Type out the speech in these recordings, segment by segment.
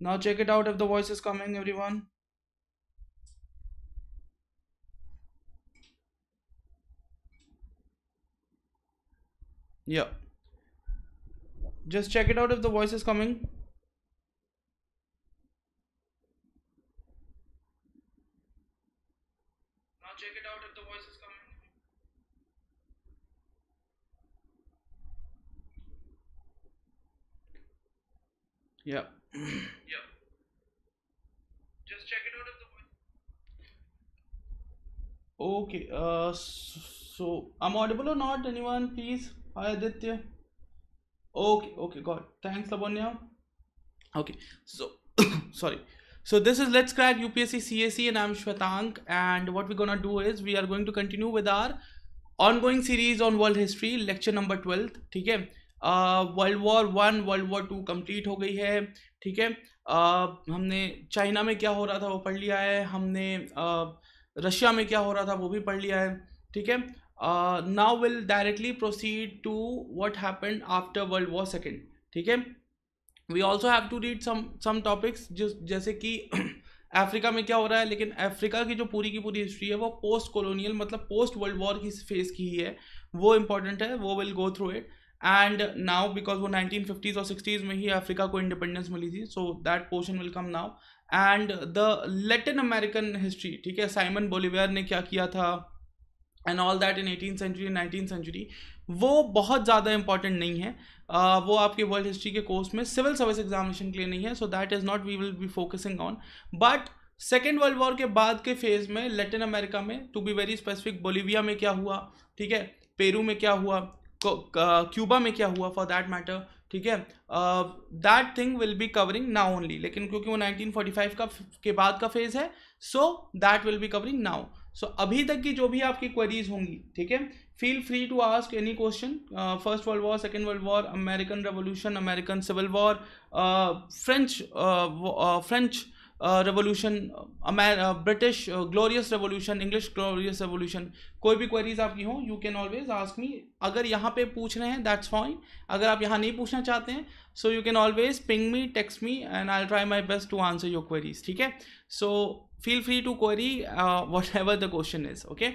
now check it out if the voice is coming everyone yeah just check it out if the voice is coming Yeah yeah. Just check it out of the Okay. Uh. So I'm audible or not? Anyone, please. Hi Aditya. Okay. Okay. God. Thanks, Lavanya. Okay. So sorry. So this is Let's Crack UPSC CSE and I'm Shwetank and what we're gonna do is we are going to continue with our ongoing series on world history lecture number 12 Okay. है uh, World War One, World War Two complete. हो गई ठीक है हमने China में क्या हो रहा था वो पढ़ लिया है हमने रशिया में क्या हो रहा था वो भी पढ़ लिया है ठीक है now will directly proceed to what happen after world war second ठीक है we also have to read some some topics जैसे कि अफ्रीका में क्या हो रहा है लेकिन अफ्रीका की जो पूरी की पूरी हिस्ट्री है वो पोस्ट कॉलोनियल मतलब पोस्ट वर्ल्ड वॉर की फेस की ही है वो इम्पॉर्टेंट है वो will go through it and now because वो नाइनटीन फिफ्टीज़ और सिक्सटीज़ में ही अफ्रीका को इंडिपेंडेंस मिली थी so that portion will come now and the Latin American history ठीक है साइमन बोलीवियर ने क्या किया था and all that in eighteen century nineteen century वो बहुत ज़्यादा इंपॉर्टेंट नहीं है uh, वो आपके वर्ल्ड हिस्ट्री के कोर्स में सिविल सर्विस एग्जामिनेशन के लिए नहीं है so that is not we will be focusing on but second world war के बाद के फेज में लेटिन अमेरिका में to be very specific Bolivia में क्या हुआ ठीक है पेरू में क्या हुआ क्यूबा में क्या हुआ फॉर दैट मैटर ठीक है that thing will be covering now only लेकिन क्योंकि वो 1945 का के बाद का फेज है so that will be covering now so अभी तक की जो भी आपकी क्वेरीज होंगी ठीक है feel free to ask any question first world war second world war American revolution American civil war French French revolution British glorious revolution English glorious revolution कोई भी क्वेरीज आपकी हो you can always ask me अगर यहाँ पे पूछ रहे हैं दैट्स फाइन अगर आप यहाँ नहीं पूछना चाहते हैं so you can always ping me text me and I try my best to answer your queries ठीक है so feel free to query whatever the question is okay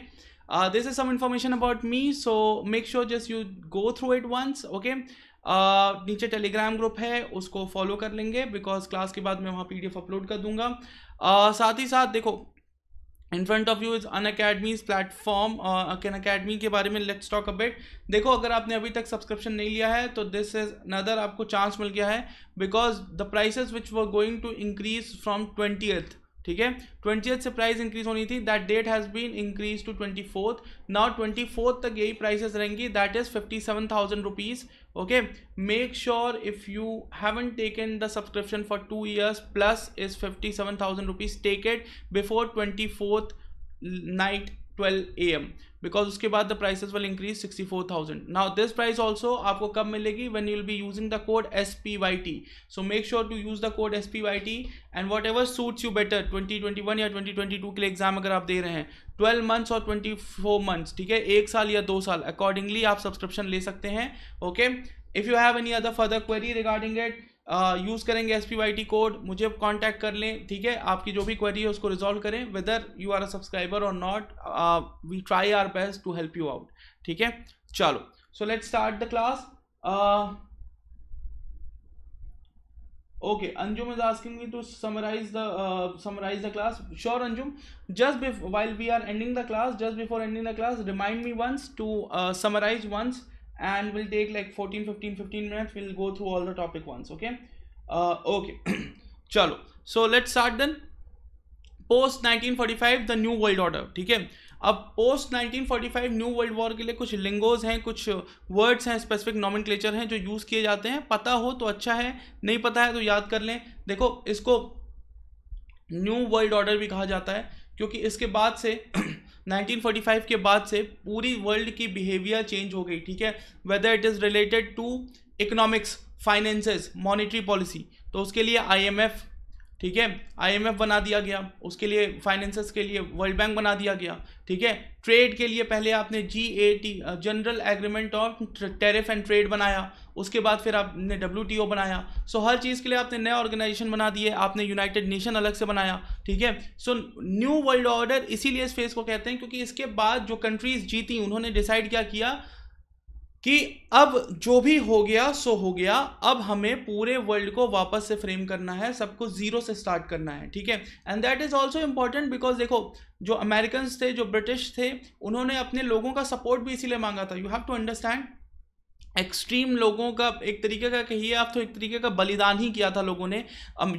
this is some information about me so make sure just you go through it once okay नीचे Telegram group है उसको follow कर लेंगे because class के बाद मैं वहाँ P upload कर दूंगा साथ ही साथ देखो in front of you is Unacademy's platform Unacademy के बारे में लेट्स टॉक अपडेट देखो अगर आपने अभी तक सब्सक्रिप्शन नहीं लिया है तो दिस इज नदर आपको चांस मिल गया है because the prices which were going to increase from twenty ठीक है ट्वेंटी से प्राइस इंक्रीज होनी थी that date has been increase to twenty fourth now twenty fourth तक यही प्राइसेस रहेंगी that is fifty seven thousand rupees okay make sure if you haven't taken the subscription for two years plus is 57000 rupees take it before 24th night 12 a.m because उसके बाद the price will increase sixty four thousand now this price also आपको कब मिलेगी when you will be using the code S P Y T so make sure to use the code S P Y T and whatever suits you better twenty twenty one या twenty twenty two के लिए exam अगर आप दे रहे हैं twelve months और twenty four months ठीक है एक साल या दो साल अकॉर्डिंगली आप सब्सक्रिप्शन ले सकते हैं okay if you have any other further query regarding it use करेंगे एस कोड मुझे कांटेक्ट कर लें ठीक है आपकी जो भी क्वेरी है उसको रिजॉल्व करें whether you are a subscriber और not we try our best to help you out ठीक है चलो so let start the class okay Anjum is asking me to summarise the summarise the class sure Anjum just be while we are ending the class just before ending the class remind me once to summarise once and we'll take like 14 15 15 minutes we'll go through all the topic once okay uh, okay chalo so let's start then post 1945 the new world order ठीक है अब post 1945 new world war के लिए कुछ लिंगोज हैं कुछ words हैं specific नॉमन हैं जो यूज़ किए जाते हैं पता हो तो अच्छा है नहीं पता है तो याद कर लें देखो इसको न्यू वर्ल्ड ऑर्डर भी कहा जाता है क्योंकि इसके बाद से 1945 के बाद से पूरी वर्ल्ड की बिहेवियर चेंज हो गई ठीक है whether it is related to economics finances monetary policy तो उसके लिए आईएमएफ ठीक है आईएमएफ बना दिया गया उसके लिए फाइनेंसेस के लिए वर्ल्ड बैंक बना दिया गया ठीक है ट्रेड के लिए पहले आपने G general agreement of tariff and trade बनाया उसके बाद फिर आपने डब्ल्यू बनाया सो हर चीज़ के लिए आपने नया ऑर्गेनाइजेशन बना दिए आपने यूनाइटेड नेशन अलग से बनाया ठीक है सो न्यू वर्ल्ड ऑर्डर इसीलिए इस फेज को कहते हैं क्योंकि इसके बाद जो कंट्रीज जीती उन्होंने डिसाइड क्या किया कि अब जो भी हो गया सो हो गया अब हमें पूरे वर्ल्ड को वापस से फ्रेम करना है सबको ज़ीरो से स्टार्ट करना है ठीक है and that is also important because देखो जो अमेरिकन थे जो ब्रिटिश थे उन्होंने अपने लोगों का सपोर्ट भी इसीलिए मांगा था you have to understand extreme लोगों का एक तरीके का कहिए आप तो एक तरीके का बलिदान ही किया था लोगों ने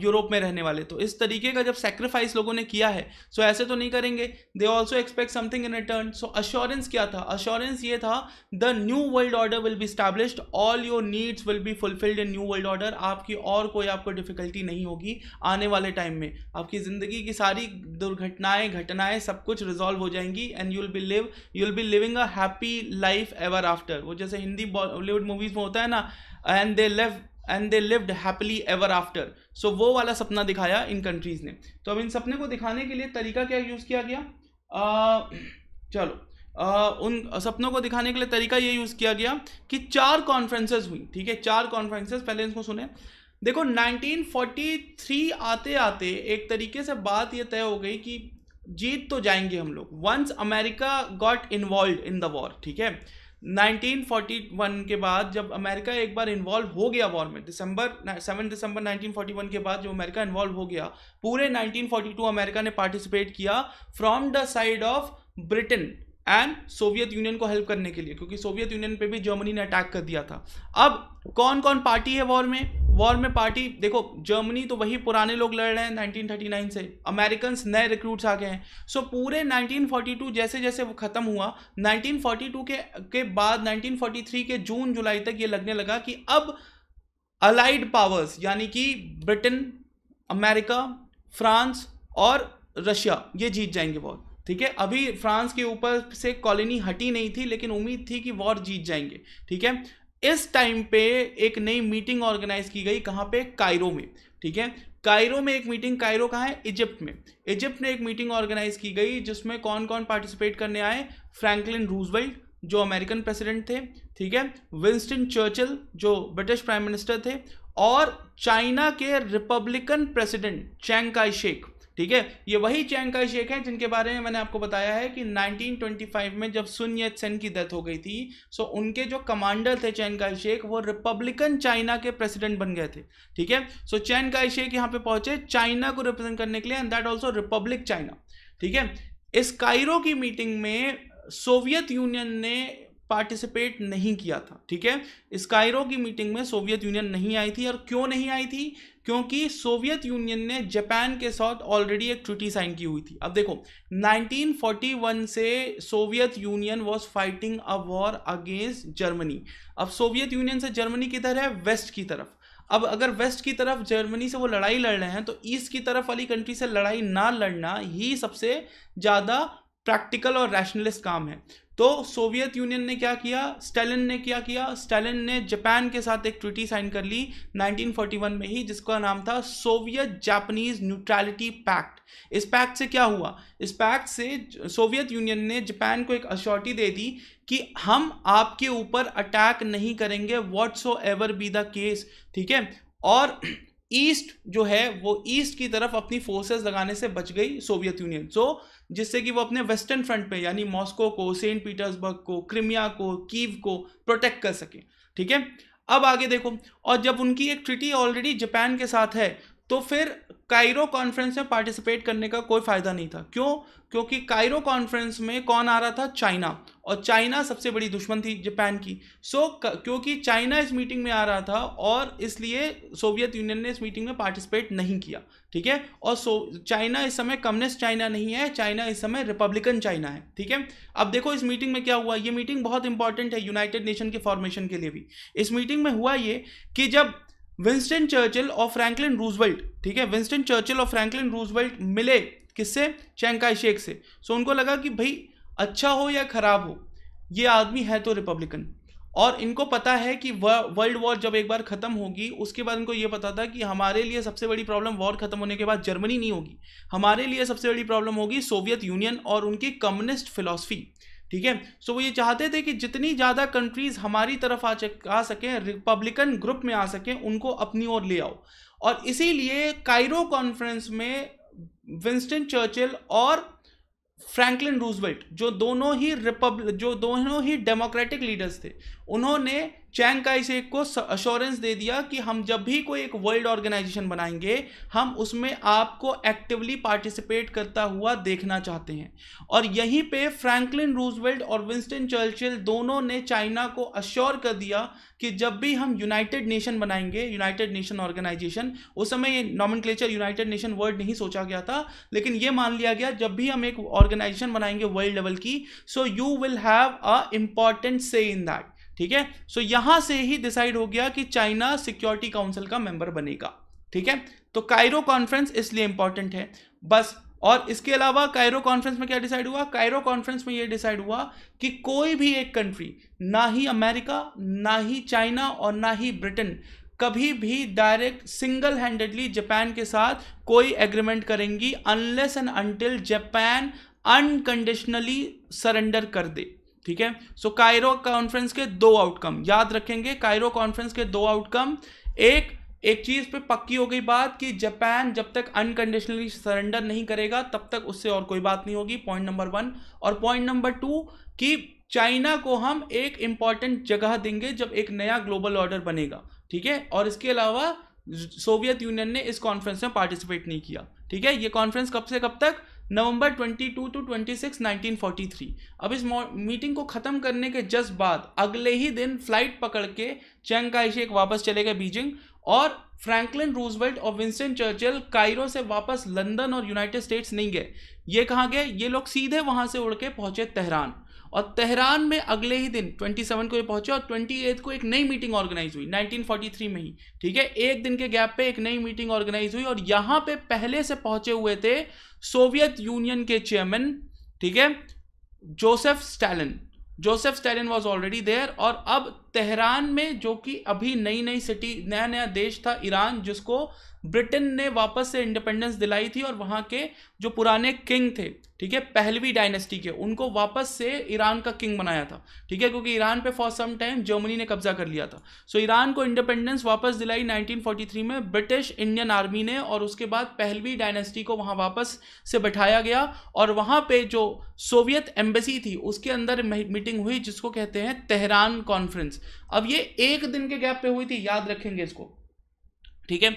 यूरोप में रहने वाले तो इस तरीके का जब सेक्रीफाइस लोगों ने किया है सो ऐसे तो नहीं करेंगे they also expect something in return so assurance क्या था अश्योरेंस ये था the new world order will be established all your needs will be fulfilled in new world order आपकी और कोई आपको डिफिकल्टी नहीं होगी आने वाले टाइम में आपकी ज़िंदगी की सारी दुर्घटनाएं घटनाएं सब कुछ रिजॉल्व हो जाएंगी and you will be live you will be living a happy life ever after वो जैसे हिंदी बॉलीवुड मूवीज में होता है ना and they live and they lived happily ever after so वो वाला सपना दिखाया इन कंट्रीज ने तो अब इन सपने को दिखाने के लिए तरीका क्या यूज़ किया गया आ, चलो आ, उन सपनों को दिखाने के लिए तरीका ये यूज़ किया गया कि चार कॉन्फ्रेंसेज हुई ठीक है चार कॉन्फ्रेंसेज पहले इसको सुने देखो 1943 आते आते एक तरीके से बात ये तय हो गई कि जीत तो जाएंगे हम लोग once America got involved in the war ठीक है 1941 के बाद जब अमेरिका एक बार इन्वॉल्व हो गया वॉर में दिसंबर सेवन दिसंबर 1941 के बाद जब अमेरिका इन्वॉल्व हो गया पूरे 1942 अमेरिका ने पार्टिसिपेट किया from the side of Britain and Soviet Union को हेल्प करने के लिए क्योंकि सोवियत यूनियन पे भी जर्मनी ने अटैक कर दिया था अब कौन कौन पार्टी है वॉर में वॉर में पार्टी देखो जर्मनी तो वही पुराने लोग लड़ रहे हैं 1939 से अमेरिकन नए रिक्रूट्स आ गए हैं सो so, पूरे 1942 जैसे जैसे वो ख़त्म हुआ 1942 के के बाद 1943 के जून जुलाई तक ये लगने लगा कि अब अलाइड पावर्स यानी कि ब्रिटेन अमेरिका फ्रांस और रशिया ये जीत जाएंगे वॉर ठीक है अभी फ्रांस के ऊपर से कॉलोनी हटी नहीं थी लेकिन उम्मीद थी कि वॉर जीत जाएंगे ठीक है इस टाइम पे एक नई मीटिंग ऑर्गेनाइज की गई कहाँ पे कायरो में ठीक है कायरो में एक मीटिंग कायरो कहाँ है इजिप्ट में इजिप्ट में एक मीटिंग ऑर्गेनाइज की गई जिसमें कौन कौन पार्टिसिपेट करने आए फ्रैंकलिन रूजवेल्ट जो अमेरिकन प्रेसिडेंट थे ठीक है विंस्टन चर्चिल जो ब्रिटिश प्राइम मिनिस्टर थे और चाइना के रिपब्लिकन प्रेसिडेंट चैंग काई शेख ठीक है ये वही चैंग का शेख है जिनके बारे में मैंने आपको बताया है कि 1925 में जब सुन यत सेन की डेथ हो गई थी सो उनके जो कमांडर थे चैन का शेख वो रिपब्लिकन चाइना के प्रेसिडेंट बन गए थे ठीक है सो चैन का शेख यहाँ पे पहुंचे चाइना को रिप्रेजेंट करने के लिए and that also republic China ठीक है इस कायरो की मीटिंग में सोवियत यूनियन ने पार्टिसिपेट नहीं किया था ठीक है स्काइरो की मीटिंग में सोवियत यूनियन नहीं आई थी और क्यों नहीं आई थी क्योंकि सोवियत यूनियन ने जापान के साथ ऑलरेडी एक ट्रिटी साइन की हुई थी अब देखो 1941 से Soviet Union was fighting a war against Germany अब सोवियत यूनियन से जर्मनी किधर है वेस्ट की तरफ अब अगर वेस्ट की तरफ जर्मनी से वो लड़ाई लड़ रहे हैं तो ईस्ट की तरफ वाली कंट्री से लड़ाई ना लड़ना ही सबसे ज़्यादा प्रैक्टिकल और रैशनलिस्ट काम है तो सोवियत यूनियन ने क्या किया स्टेलिन ने क्या किया स्टेलिन ने जापान के साथ एक ट्रीटी साइन कर ली 1941 में ही जिसका नाम था सोवियत जापानीज न्यूट्रैलिटी पैक्ट इस पैक्ट से क्या हुआ इस पैक्ट से सोवियत यूनियन ने जापान को एक अश्योरिटी दे दी कि हम आपके ऊपर अटैक नहीं करेंगे whatsoever be the case ठीक है और ईस्ट जो है वो ईस्ट की तरफ अपनी फोर्सेस लगाने से बच गई सोवियत यूनियन सो जिससे कि वो अपने वेस्टर्न फ्रंट पे यानी मॉस्को को सेंट पीटर्सबर्ग को क्रिमिया को कीव को प्रोटेक्ट कर सकें ठीक है अब आगे देखो और जब उनकी एक ट्रिटी ऑलरेडी जापान के साथ है तो फिर कायरो कॉन्फ्रेंस में पार्टिसिपेट करने का कोई फ़ायदा नहीं था क्यों क्योंकि कायरो कॉन्फ्रेंस में कौन आ रहा था चाइना और चाइना सबसे बड़ी दुश्मन थी जापान की सो so, क्योंकि चाइना इस मीटिंग में आ रहा था और इसलिए सोवियत यूनियन ने इस मीटिंग में पार्टिसिपेट नहीं किया ठीक है और सो चाइना इस समय कम्युनिस्ट चाइना नहीं है चाइना इस समय रिपब्लिकन चाइना है ठीक है अब देखो इस मीटिंग में क्या हुआ ये मीटिंग बहुत इंपॉर्टेंट है यूनाइटेड नेशन के फॉर्मेशन के लिए भी इस मीटिंग में हुआ ये कि जब विंस्टन चर्चिल और फ्रैंकलिन रूजवेल्ट ठीक है विंस्टन चर्चिल और फ्रैंकलिन रूजवेल्ट मिले किससे चैंकाई शेख से सो उनको लगा कि भाई अच्छा हो या खराब हो ये आदमी है तो रिपब्लिकन और इनको पता है कि वर्ल्ड वॉर जब एक बार ख़त्म होगी उसके बाद इनको ये पता था कि हमारे लिए सबसे बड़ी प्रॉब्लम वॉर ख़त्म होने के बाद जर्मनी नहीं होगी हमारे लिए सबसे बड़ी प्रॉब्लम होगी सोवियत यूनियन और उनकी कम्युनिस्ट फिलासफी ठीक है सो वो ये चाहते थे कि जितनी ज़्यादा कंट्रीज़ हमारी तरफ आ आ सकें रिपब्लिकन ग्रुप में आ सकें उनको अपनी ओर ले आओ और इसीलिए कायरो कॉन्फ्रेंस में विंस्टन चर्चिल और फ्रैंकलिन रूजवेल्ट जो दोनों ही रिपब्लिक जो दोनों ही डेमोक्रेटिक लीडर्स थे उन्होंने चैंग काइसेक को अश्योरेंस दे दिया कि हम जब भी कोई एक वर्ल्ड ऑर्गेनाइजेशन बनाएंगे हम उसमें आपको एक्टिवली पार्टिसिपेट करता हुआ देखना चाहते हैं और यहीं पे फ्रैंकलिन रूजवेल्ट और विंस्टन चर्चिल दोनों ने चाइना को अश्योर कर दिया कि जब भी हम यूनाइटेड नेशन बनाएंगे यूनाइटेड नेशन ऑर्गेनाइजेशन उस समय ये नॉमिनक्लेचर यूनाइटेड नेशन वर्ल्ड नहीं सोचा गया था लेकिन ये मान लिया गया जब भी हम एक ऑर्गेनाइजेशन बनाएंगे वर्ल्ड लेवल की so you will have a important say in that ठीक है सो यहां से ही डिसाइड हो गया कि चाइना सिक्योरिटी काउंसिल का मेंबर बनेगा ठीक है तो कायरो कॉन्फ्रेंस इसलिए इंपॉर्टेंट है बस और इसके अलावा कायरो कॉन्फ्रेंस में क्या डिसाइड हुआ कायरो कॉन्फ्रेंस में ये डिसाइड हुआ कि कोई भी एक कंट्री ना ही अमेरिका ना ही चाइना और ना ही ब्रिटेन कभी भी डायरेक्ट सिंगल हैंडेडली जापान के साथ कोई एग्रीमेंट करेंगी unless and until Japan unconditionally surrender कर दे ठीक है सो कायरो कॉन्फ्रेंस के दो आउटकम याद रखेंगे कायरो कॉन्फ्रेंस के दो आउटकम एक एक चीज पे पक्की हो गई बात कि जापान जब तक अनकंडीशनली सरेंडर नहीं करेगा तब तक उससे और कोई बात नहीं होगी पॉइंट नंबर वन और पॉइंट नंबर टू कि चाइना को हम एक इंपॉर्टेंट जगह देंगे जब एक नया ग्लोबल ऑर्डर बनेगा ठीक है और इसके अलावा सोवियत यूनियन ने इस कॉन्फ्रेंस में पार्टिसिपेट नहीं किया ठीक है ये कॉन्फ्रेंस कब से कब तक नवंबर 22 टू 26 1943 अब इस मीटिंग को ख़त्म करने के जस्ट बाद अगले ही दिन फ्लाइट पकड़ के चैंग काइशेक वापस चले गए बीजिंग और फ्रैंकलिन रूजवेल्ट और विंस्टन चर्चिल कायरो से वापस लंदन और यूनाइटेड स्टेट्स नहीं गए ये कहाँ गए ये लोग सीधे वहाँ से उड़ के पहुँचे तेहरान और तेहरान में अगले ही दिन 27 को ये पहुंचे और 28 को एक नई मीटिंग ऑर्गेनाइज हुई 1943 में ही ठीक है एक दिन के गैप पे एक नई मीटिंग ऑर्गेनाइज हुई और यहाँ पे पहले से पहुंचे हुए थे सोवियत यूनियन के चेयरमैन ठीक है Joseph Stalin Joseph Stalin was already there और अब तेहरान में जो कि अभी नई नई सिटी नया नया देश था ईरान जिसको ब्रिटेन ने वापस से इंडिपेंडेंस दिलाई थी और वहाँ के जो पुराने किंग थे ठीक है पहलवी डायनेस्टी के उनको वापस से ईरान का किंग बनाया था ठीक है क्योंकि ईरान पे फॉर सम टाइम जर्मनी ने कब्जा कर लिया था सो so, ईरान को इंडिपेंडेंस वापस दिलाई 1943 में ब्रिटिश इंडियन आर्मी ने और उसके बाद पहलवी डायनेस्टी को वहाँ वापस से बैठाया गया और वहाँ पे जो सोवियत एम्बेसी थी उसके अंदर मीटिंग हुई जिसको कहते हैं तेहरान कॉन्फ्रेंस अब ये एक दिन के गैप पे हुई थी याद रखेंगे इसको ठीक है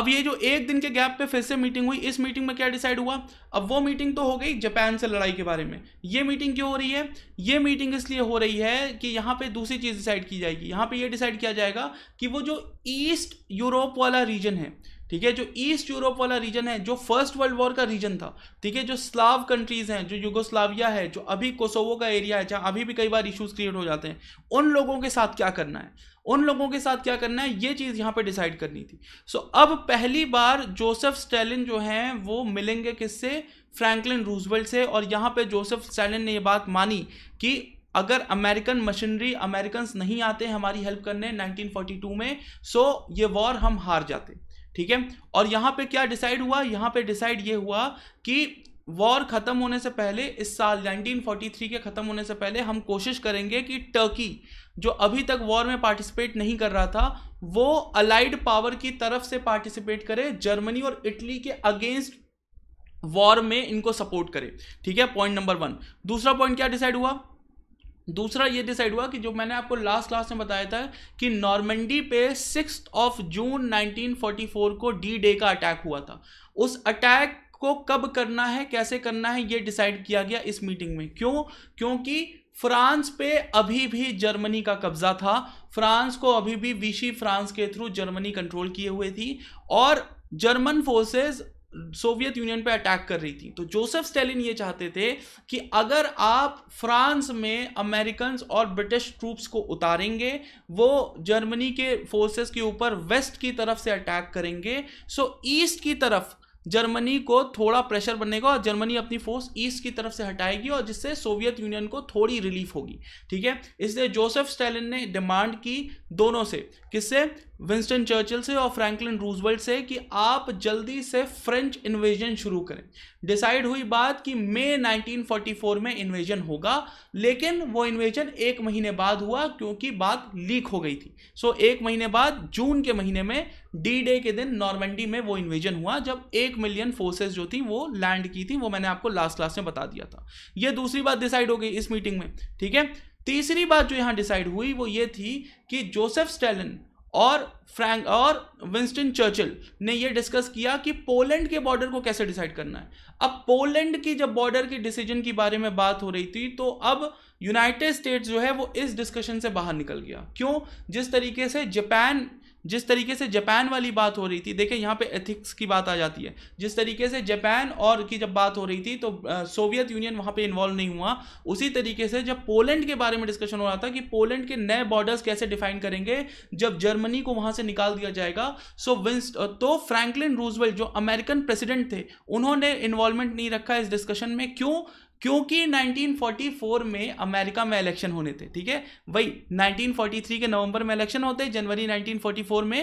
अब ये जो एक दिन के गैप पे फिर से मीटिंग हुई इस मीटिंग में क्या डिसाइड हुआ अब वो मीटिंग तो हो गई जापान से लड़ाई के बारे में ये मीटिंग क्यों हो रही है ये मीटिंग इसलिए हो रही है कि यहाँ पे दूसरी चीज़ डिसाइड की जाएगी यहाँ पे ये डिसाइड किया जाएगा कि वो जो ईस्ट यूरोप वाला रीजन है ठीक है जो ईस्ट यूरोप वाला रीजन है जो फर्स्ट वर्ल्ड वॉर का रीजन था ठीक है जो स्लाव कंट्रीज हैं जो युगोस्लाविया है जो अभी कोसोवो का एरिया है जहाँ अभी भी कई बार इश्यूज क्रिएट हो जाते हैं उन लोगों के साथ क्या करना है उन लोगों के साथ क्या करना है ये चीज़ यहाँ पे डिसाइड करनी थी सो so, अब पहली बार जोसेफ स्टेलिन जो हैं वो मिलेंगे किससे फ्रैंकलिन रूजवेल्ट से और यहाँ पे जोसेफ स्टेलिन ने ये बात मानी कि अगर अमेरिकन मशीनरी अमेरिकन नहीं आते हमारी हेल्प करने 1942 में सो so ये वॉर हम हार जाते ठीक है और यहाँ पे क्या डिसाइड हुआ यहाँ पे डिसाइड ये हुआ कि वॉर ख़त्म होने से पहले इस साल 1943 के ख़त्म होने से पहले हम कोशिश करेंगे कि टर्की जो अभी तक वॉर में पार्टिसिपेट नहीं कर रहा था वो अलाइड पावर की तरफ से पार्टिसिपेट करे जर्मनी और इटली के अगेंस्ट वॉर में इनको सपोर्ट करे ठीक है पॉइंट नंबर वन दूसरा पॉइंट क्या डिसाइड हुआ दूसरा ये डिसाइड हुआ कि जो मैंने आपको लास्ट क्लास में बताया था कि नॉर्मेंडी पे सिक्स ऑफ जून 1944 को डी डे का अटैक हुआ था उस अटैक को कब करना है कैसे करना है ये डिसाइड किया गया इस मीटिंग में क्यों क्योंकि फ्रांस पे अभी भी जर्मनी का कब्जा था फ्रांस को अभी भी विशी फ्रांस के थ्रू जर्मनी कंट्रोल किए हुए थी और जर्मन फोर्सेस सोवियत यूनियन पे अटैक कर रही थी तो जोसेफ स्टेलिन ये चाहते थे कि अगर आप फ्रांस में अमेरिकन और ब्रिटिश ट्रूप्स को उतारेंगे वो जर्मनी के फोर्सेस के ऊपर वेस्ट की तरफ से अटैक करेंगे सो ईस्ट की तरफ जर्मनी को थोड़ा प्रेशर बनेगा और जर्मनी अपनी फोर्स ईस्ट की तरफ से हटाएगी और जिससे सोवियत यूनियन को थोड़ी रिलीफ होगी ठीक है इसलिए जोसेफ स्टेलिन ने डिमांड की दोनों से किससे विंस्टन चर्चिल से और फ्रैंकलिन रूजवेल्ट से कि आप जल्दी से फ्रेंच इन्वेजन शुरू करें डिसाइड हुई बात कि मई 1944 में इन्वेजन होगा लेकिन वो इन्वेजन एक महीने बाद हुआ क्योंकि बात लीक हो गई थी सो so, एक महीने बाद जून के महीने में डी डे के दिन नॉर्मेंडी में वो इन्वेजन हुआ जब एक मिलियन फोर्सेज जो थी वो लैंड की थी वो मैंने आपको लास्ट क्लास में बता दिया था ये दूसरी बात डिसाइड हो गई इस मीटिंग में ठीक है तीसरी बात जो यहाँ डिसाइड हुई वो ये थी कि जोसेफ स्टेलिन और फ्रैंक और विंस्टन चर्चिल ने यह डिस्कस किया कि पोलैंड के बॉर्डर को कैसे डिसाइड करना है अब पोलैंड की जब बॉर्डर के डिसीजन के बारे में बात हो रही थी तो अब यूनाइटेड स्टेट्स जो है वो इस डिस्कशन से बाहर निकल गया क्यों जिस तरीके से जापान जिस तरीके से जापान वाली बात हो रही थी देखिए यहाँ पे एथिक्स की बात आ जाती है जिस तरीके से जापान और की जब बात हो रही थी तो सोवियत यूनियन वहाँ पे इन्वॉल्व नहीं हुआ उसी तरीके से जब पोलैंड के बारे में डिस्कशन हो रहा था कि पोलैंड के नए बॉर्डर्स कैसे डिफाइन करेंगे जब जर्मनी को वहाँ से निकाल दिया जाएगा सो विंस तो फ्रैंकलिन रूजवेल्ट जो अमेरिकन प्रेसिडेंट थे उन्होंने इन्वॉल्वमेंट नहीं रखा इस डिस्कशन में क्यों क्योंकि 1944 में अमेरिका में इलेक्शन होने थे ठीक है वही 1943 के नवंबर में इलेक्शन होते जनवरी 1944 में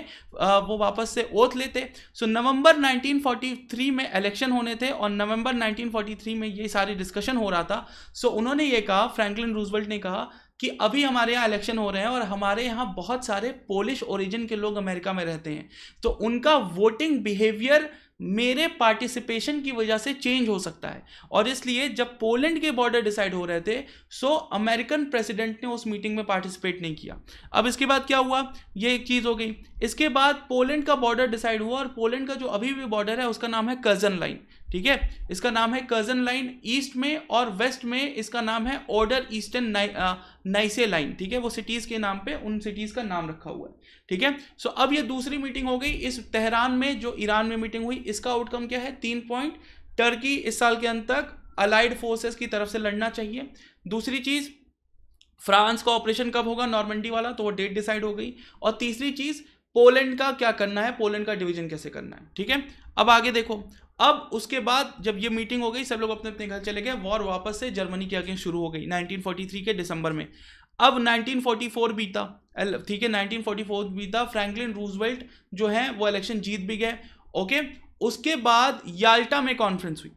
वो वापस से ओथ लेते सो नवंबर 1943 में इलेक्शन होने थे और नवंबर 1943 में ये सारी डिस्कशन हो रहा था सो उन्होंने ये कहा फ्रैंकलिन रूजवेल्ट ने कहा कि अभी हमारे यहाँ इलेक्शन हो रहे हैं और हमारे यहाँ बहुत सारे पोलिश ओरिजिन के लोग अमेरिका में रहते हैं तो उनका वोटिंग बिहेवियर मेरे पार्टिसिपेशन की वजह से चेंज हो सकता है और इसलिए जब पोलैंड के बॉर्डर डिसाइड हो रहे थे सो अमेरिकन प्रेसिडेंट ने उस मीटिंग में पार्टिसिपेट नहीं किया अब इसके बाद क्या हुआ ये एक चीज़ हो गई इसके बाद पोलैंड का बॉर्डर डिसाइड हुआ और पोलैंड का जो अभी भी बॉर्डर है उसका नाम है कजन लाइन ठीक है इसका नाम है कजन लाइन ईस्ट में और वेस्ट में इसका नाम है ऑर्डर ईस्टर्न नाइसे लाइन ठीक है वो सिटीज़ के नाम पे उन सिटीज़ का नाम रखा हुआ है ठीक है सो अब ये दूसरी मीटिंग हो गई इस तेहरान में जो ईरान में मीटिंग हुई इसका आउटकम क्या है तीन पॉइंट टर्की इस साल के अंत तक अलाइड फोर्सेस की तरफ से लड़ना चाहिए दूसरी चीज़ फ्रांस का ऑपरेशन कब होगा नॉर्मेंडी वाला तो वो डेट डिसाइड हो गई और तीसरी चीज़ पोलैंड का क्या करना है पोलैंड का डिवीजन कैसे करना है ठीक है अब आगे देखो अब उसके बाद जब ये मीटिंग हो गई सब लोग अपने अपने घर चले गए वॉर वापस से जर्मनी के अगेंस्ट शुरू हो गई 1943 के दिसंबर में अब 1944 बीता ठीक है 1944 बीता फ्रैंकलिन रूजवेल्ट जो है वो इलेक्शन जीत भी गए ओके उसके बाद याल्टा में कॉन्फ्रेंस हुई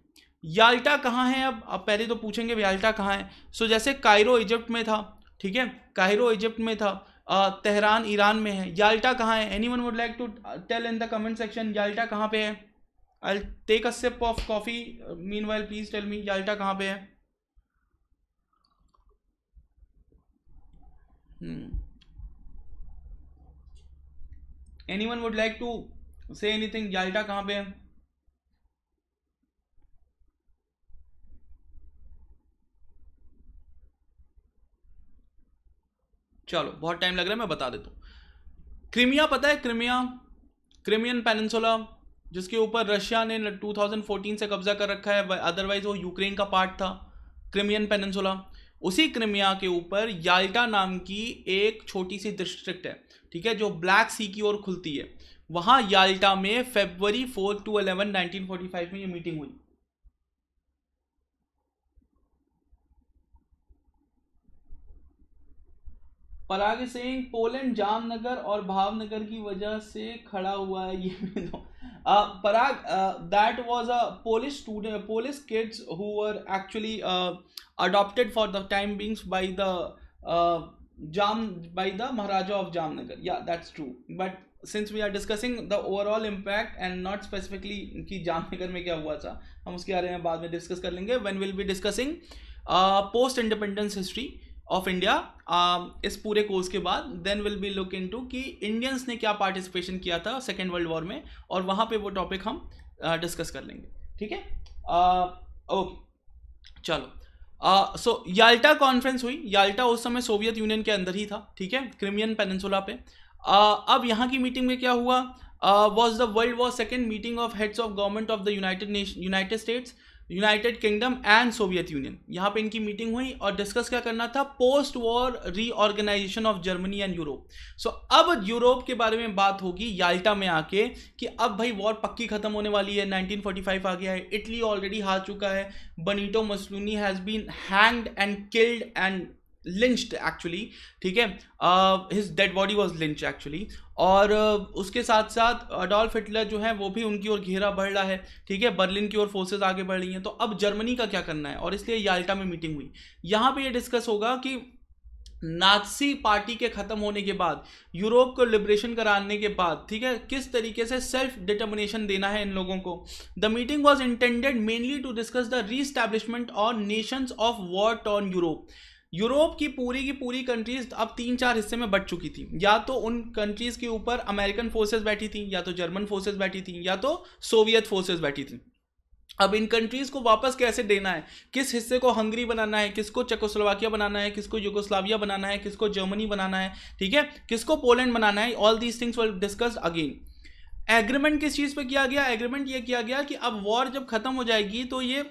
याल्टा कहाँ है अब अब पहले तो पूछेंगे याल्टा कहाँ है सो जैसे कायरो इजिप्ट में था ठीक है कायरो इजिप्ट में था तेहरान ईरान में है याल्टा कहाँ है anyone would like to tell in the comment section Yalta कहाँ पे है I take a sip of coffee meanwhile please tell me Yalta कहाँ पे है anyone would like to say anything Yalta कहाँ पे है चलो बहुत टाइम लग रहा है मैं बता देता हूँ क्रिमिया पता है क्रिमिया क्रिमियन पेनसोला जिसके ऊपर रशिया ने 2014 से कब्जा कर रखा है अदरवाइज वो यूक्रेन का पार्ट था क्रिमियन पेनसोला उसी क्रिमिया के ऊपर याल्टा नाम की एक छोटी सी डिस्ट्रिक्ट है ठीक है जो ब्लैक सी की ओर खुलती है वहाँ याल्टा में February fourth to eleven nineteen में ये मीटिंग हुई पराग सिंह पोलैंड जामनगर और भावनगर की वजह से खड़ा हुआ है ये तो, Parag that was a Polish student Polish kids who were actually adopted for the time beings by the Jam by the maharaja of Jamnagar yeah that's true but since we are discussing the overall impact and not specifically कि जामनगर में क्या हुआ था हम उसके बारे में बाद में डिस्कस कर लेंगे when will be discussing post independence history of India um, इस पूरे कोर्स के बाद then will be look into कि इंडियंस ने क्या पार्टिसिपेशन किया था सेकेंड वर्ल्ड वॉर में और वहाँ पे वो टॉपिक हम डिस्कस uh, कर लेंगे ठीक है ओके uh, चलो सो याल्टा कॉन्फ्रेंस हुई याल्टा उस समय सोवियत यूनियन के अंदर ही था ठीक है क्रिमियन पेनसुला पे uh, अब यहाँ की मीटिंग में क्या हुआ was the world war second meeting of heads of government of the United United States United Kingdom and Soviet Union यहाँ पे इनकी मीटिंग हुई और डिस्कस क्या करना था post war reorganisation of Germany and Europe so अब यूरोप के बारे में बात होगी याल्टा में आके कि अब भाई वॉर पक्की खत्म होने वाली है 1945 आ गया है इटली ऑलरेडी हार चुका है Benito Mussolini has been hanged and killed and lynched actually ठीक है his dead body was lynch actually और उसके साथ साथ अडोल्फ हिटलर जो है वो भी उनकी ओर घेरा बढ़ रहा है ठीक है बर्लिन की ओर फोर्सेज आगे बढ़ रही हैं तो अब जर्मनी का क्या करना है और इसलिए याल्टा में मीटिंग हुई यहाँ पे ये डिस्कस होगा कि नाथसी पार्टी के ख़त्म होने के बाद यूरोप को लिबरेशन कराने के बाद ठीक है किस तरीके से सेल्फ डिटर्मिनेशन देना है इन लोगों को the meeting was intended mainly to discuss the reestablishment और nations of war torn Europe Europe की पूरी की पूरी कंट्रीज अब तीन चार हिस्से में बट चुकी थी या तो उन कंट्रीज के ऊपर अमेरिकन फोर्सेस बैठी थी या तो जर्मन फोर्सेस बैठी थी या तो सोवियत फोर्सेस बैठी थी अब इन कंट्रीज को वापस कैसे देना है किस हिस्से को हंगरी बनाना है किसको चकोस्लोवाकिया बनाना है किसको यूगोस्लाविया बनाना है किसको जर्मनी बनाना है ठीक है किसको पोलैंड बनाना है all these things will discuss again agreement किस चीज़ पे किया गया एग्रीमेंट ये किया गया कि अब वॉर जब खत्म हो जाएगी तो ये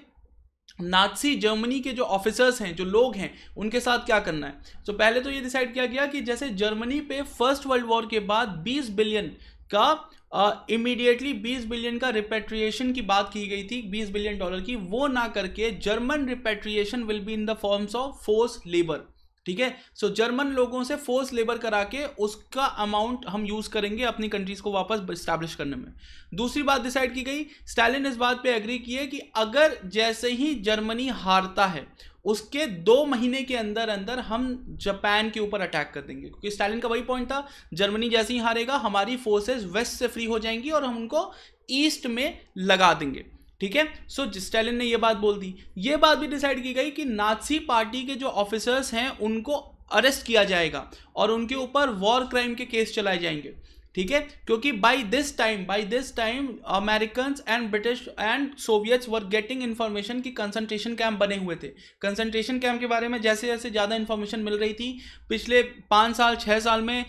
नाथसी जर्मनी के जो ऑफिसर्स हैं जो लोग हैं उनके साथ क्या करना है तो पहले तो ये डिसाइड किया गया कि जैसे जर्मनी पे फर्स्ट वर्ल्ड वॉर के बाद 20 बिलियन का इमीडिएटली uh, 20 बिलियन का रिपेट्रिएशन की बात की गई थी 20 बिलियन डॉलर की वो ना करके German repatriation will be in the forms of force labour ठीक है सो जर्मन लोगों से फोर्स लेबर करा के उसका अमाउंट हम यूज करेंगे अपनी कंट्रीज को वापस स्टैब्लिश करने में दूसरी बात डिसाइड की गई स्टालिन इस बात पे एग्री किए कि अगर जैसे ही जर्मनी हारता है उसके दो महीने के अंदर अंदर हम जापान के ऊपर अटैक कर देंगे क्योंकि स्टालिन का वही पॉइंट था जर्मनी जैसे ही हारेगा हमारी फोर्सेस वेस्ट से फ्री हो जाएंगी और हम उनको ईस्ट में लगा देंगे ठीक है सो स्टालिन ने यह बात बोल दी ये बात भी डिसाइड की गई कि नाथसी पार्टी के जो ऑफिसर्स हैं उनको अरेस्ट किया जाएगा और उनके ऊपर वॉर क्राइम के केस चलाए जाएंगे ठीक है क्योंकि by this time by this time American and British and Soviets were getting information की कंसनट्रेशन कैंप बने हुए थे कंसनट्रेशन कैंप के बारे में जैसे जैसे ज़्यादा इन्फॉर्मेशन मिल रही थी पिछले पाँच साल छः साल में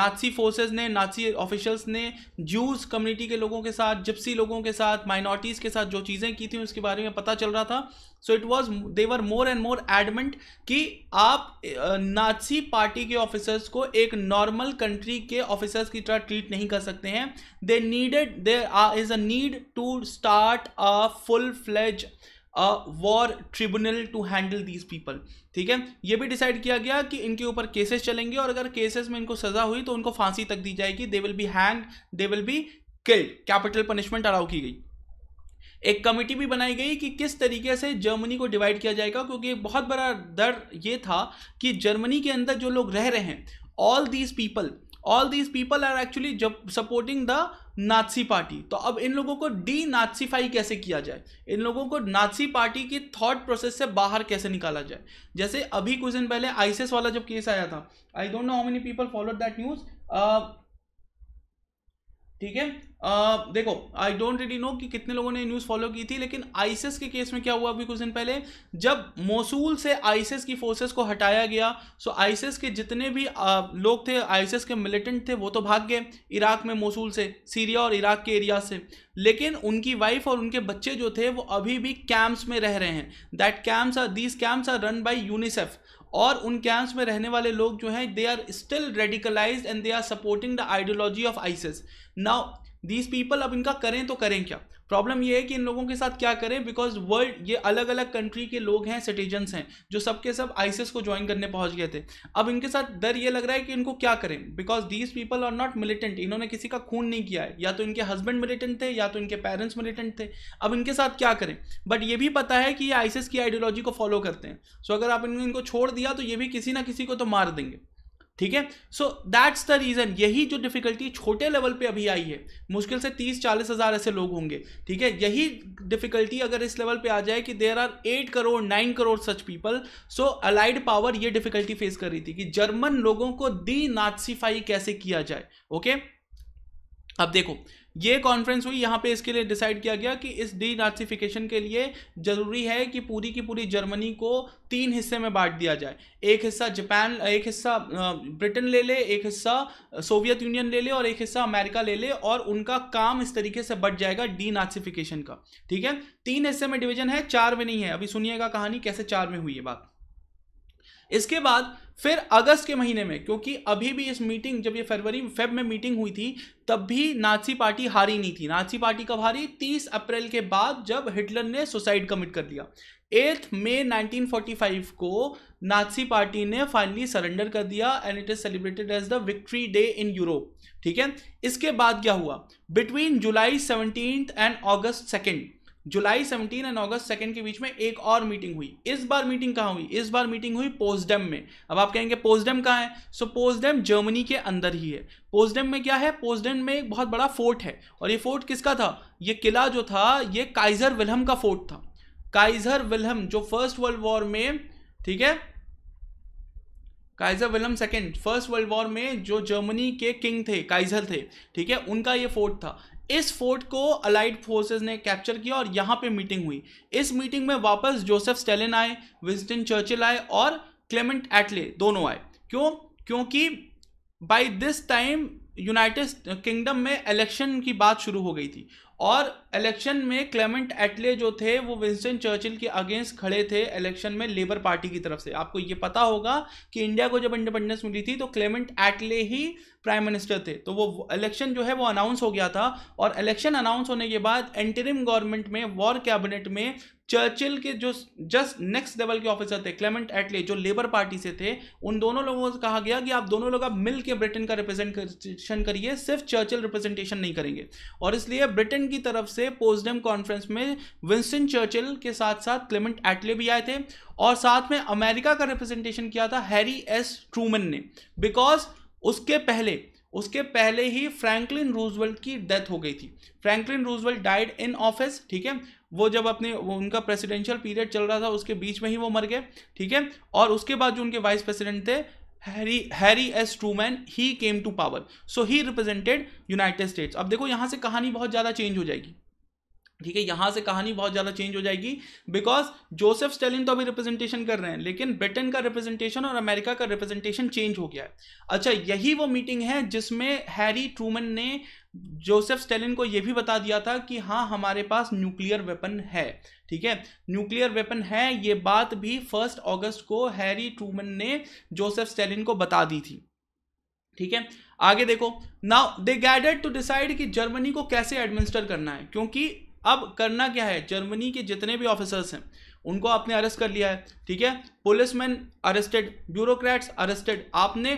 नाथसी फोर्सेज ने नाथसी ऑफिशल्स ने जूस कम्युनिटी के लोगों के साथ जिप्सी लोगों के साथ माइनॉरिटीज़ के साथ जो चीज़ें की थी उसके बारे में पता चल रहा था so it was they were more and more adamant कि आप नाथसी पार्टी के ऑफिसर्स को एक नॉर्मल कंट्री के ऑफिसर्स की तरह ट्रीट नहीं कर सकते हैं they needed there is a need to start a full fledge war tribunal to handle these people ठीक है ये भी डिसाइड किया गया कि इनके ऊपर केसेस चलेंगे और अगर केसेस में इनको सजा हुई तो उनको फांसी तक दी जाएगी they will be hang they will be killed capital punishment allow की गई एक कमेटी भी बनाई गई कि किस तरीके से जर्मनी को डिवाइड किया जाएगा क्योंकि बहुत बड़ा डर ये था कि जर्मनी के अंदर जो लोग रह रहे हैं all these people all these people are actually supporting the Nazi party तो अब इन लोगों को डी नाथसीफाई कैसे किया जाए इन लोगों को नाथसी पार्टी की थॉट प्रोसेस से बाहर कैसे निकाला जाए जैसे अभी कुछ दिन पहले आईसीएस वाला जब केस आया था I don't know how many people follow that news ठीक है देखो आई डोंट रियली नो कि कितने लोगों ने न्यूज़ फॉलो की थी लेकिन आइसिस के केस में क्या हुआ अभी कुछ दिन पहले जब मोसूल से आइसिस की फोर्सेस को हटाया गया सो आइसिस के जितने भी आ, लोग थे आइसिस के मिलिटेंट थे वो तो भाग गए इराक में मोसूल से सीरिया और इराक के एरिया से लेकिन उनकी वाइफ और उनके बच्चे जो थे वो अभी भी कैम्प्स में रह रहे हैं that camps are these camps are run by UNICEF और उन कैंप्स में रहने वाले लोग जो हैं they are still radicalise and they are supporting the ideology of ISIS now these people अब इनका करें तो करें क्या प्रॉब्लम ये है कि इन लोगों के साथ क्या करें बिकॉज वर्ल्ड ये अलग अलग कंट्री के लोग हैं सिटीजन्स हैं जो सबके सब आइसिस को ज्वाइन करने पहुंच गए थे अब इनके साथ डर ये लग रहा है कि इनको क्या करें because these people are not militant इन्होंने किसी का खून नहीं किया है या तो इनके हस्बैंड मिलिटेंट थे या तो इनके पेरेंट्स मिलिटेंट थे अब इनके साथ क्या करें बट ये भी पता है कि ये आईसीस की आइडियोलॉजी को फॉलो करते हैं सो so अगर आप इनको छोड़ दिया तो ये भी किसी ना किसी को तो मार देंगे ठीक है सो दैट्स द रीज़न यही जो डिफिकल्टी छोटे लेवल पे अभी आई है मुश्किल से तीस चालीस हज़ार ऐसे लोग होंगे ठीक है यही डिफिकल्टी अगर इस लेवल पे आ जाए कि there are eight crore nine crore such people so allied power ये डिफिकल्टी फेस कर रही थी कि जर्मन लोगों को दी नाथसीफाई कैसे किया जाए ओके okay? अब देखो ये कॉन्फ्रेंस हुई यहाँ पे इसके लिए डिसाइड किया गया कि इस डीनासिफिकेशन के लिए ज़रूरी है कि पूरी की पूरी जर्मनी को तीन हिस्से में बांट दिया जाए एक हिस्सा जापान एक हिस्सा ब्रिटेन ले ले एक हिस्सा सोवियत यूनियन ले ले और एक हिस्सा अमेरिका ले ले और उनका काम इस तरीके से बढ़ जाएगा डी का ठीक है तीन हिस्से में डिविजन है चार में नहीं है अभी सुनिएगा कहानी कैसे चार में हुई है बात इसके बाद फिर अगस्त के महीने में क्योंकि अभी भी इस मीटिंग जब ये फरवरी फेब में मीटिंग हुई थी तब भी नाथसी पार्टी हारी नहीं थी नाथसी पार्टी कब हारी 30 अप्रैल के बाद जब हिटलर ने सुसाइड कमिट कर लिया एथ मे 1945 को नाथसी पार्टी ने फाइनली सरेंडर कर दिया and it is celebrated as the Victory Day in Europe ठीक है इसके बाद क्या हुआ between July seventeen and August second July 17 and August second के बीच में एक और मीटिंग हुई इस बार मीटिंग कहाँ हुई इस बार मीटिंग हुई पोस्डम में अब आप कहेंगे पोस्डम कहाँ है सो पोस्डम जर्मनी के अंदर ही है पोस्डम में क्या है पोस्डम में एक बहुत बड़ा फोर्ट है और ये फोर्ट किसका था ये किला जो था ये काइजर विलहम का फोर्ट था काइजर विलहम जो फर्स्ट वर्ल्ड वॉर में ठीक है Kaiser Wilhelm second first world war में जो जर्मनी के किंग थे काइजर थे ठीक है उनका ये फोर्ट था इस फोर्ट को अलाइड फोर्सेस ने कैप्चर किया और यहाँ पे मीटिंग हुई इस मीटिंग में वापस जोसेफ स्टेलिन आए विंस्टन चर्चिल आए और क्लेमेंट एटले दोनों आए क्यों क्योंकि by this time United Kingdom में इलेक्शन की बात शुरू हो गई थी और इलेक्शन में क्लेमेंट एटले जो थे वो विंस्टन चर्चिल के अगेंस्ट खड़े थे इलेक्शन में लेबर पार्टी की तरफ से आपको ये पता होगा कि इंडिया को जब इंडिपेंडेंस मिली थी तो क्लेमेंट एटले ही प्राइम मिनिस्टर थे तो वो इलेक्शन जो है वो अनाउंस हो गया था और इलेक्शन अनाउंस होने के बाद एंटरिम गवर्नमेंट में वॉर कैबिनेट में चर्चिल के जो जस्ट नेक्स्ट लेवल के ऑफिसर थे क्लेमेंट एटले जो लेबर पार्टी से थे उन दोनों लोगों से कहा गया कि आप दोनों लोग आप मिल के ब्रिटेन का रिप्रेजेंटेशन करिए सिर्फ चर्चिल रिप्रेजेंटेशन नहीं करेंगे और इसलिए ब्रिटेन की तरफ से पोस्टडम कॉन्फ्रेंस में विंस्टन चर्चिल के साथ साथ क्लेमेंट एटले भी आए थे और साथ में अमेरिका का रिप्रेजेंटेशन किया था हैरी एस ट्रूमन ने बिकॉज उसके पहले उसके पहले ही फ्रैंकलिन रूजवेल्ट की डेथ हो गई थी Franklin Roosevelt died in office ठीक है वो जब अपने उनका प्रेसिडेंशियल पीरियड चल रहा था उसके बीच में ही वो मर गए ठीक है और उसके बाद जो उनके वाइस प्रेसिडेंट थे Harry Harry S Truman he came to power so he represented United States अब देखो यहाँ से कहानी बहुत ज़्यादा चेंज हो जाएगी ठीक है यहाँ से कहानी बहुत ज़्यादा चेंज हो जाएगी बिकॉज जोसेफ स्टेलिन तो अभी रिप्रेजेंटेशन कर रहे हैं लेकिन ब्रिटेन का रिप्रेजेंटेशन और अमेरिका का रिप्रेजेंटेशन चेंज हो गया है अच्छा यही वो मीटिंग है जिसमें हैरी ट्रूमन ने जोसेफ स्टेलिन को यह भी बता दिया था कि हाँ हमारे पास न्यूक्लियर वेपन है ठीक है न्यूक्लियर वेपन है ये बात भी फर्स्ट अगस्त को हैरी ट्रूमन ने जोसेफ स्टेलिन को बता दी थी ठीक है आगे देखो now they guided to decide कि जर्मनी को कैसे एडमिनिस्टर करना है क्योंकि अब करना क्या है जर्मनी के जितने भी ऑफिसर्स हैं उनको आपने अरेस्ट कर लिया है ठीक है पुलिसमैन अरेस्टेड ब्यूरोक्रेट्स अरेस्टेड आपने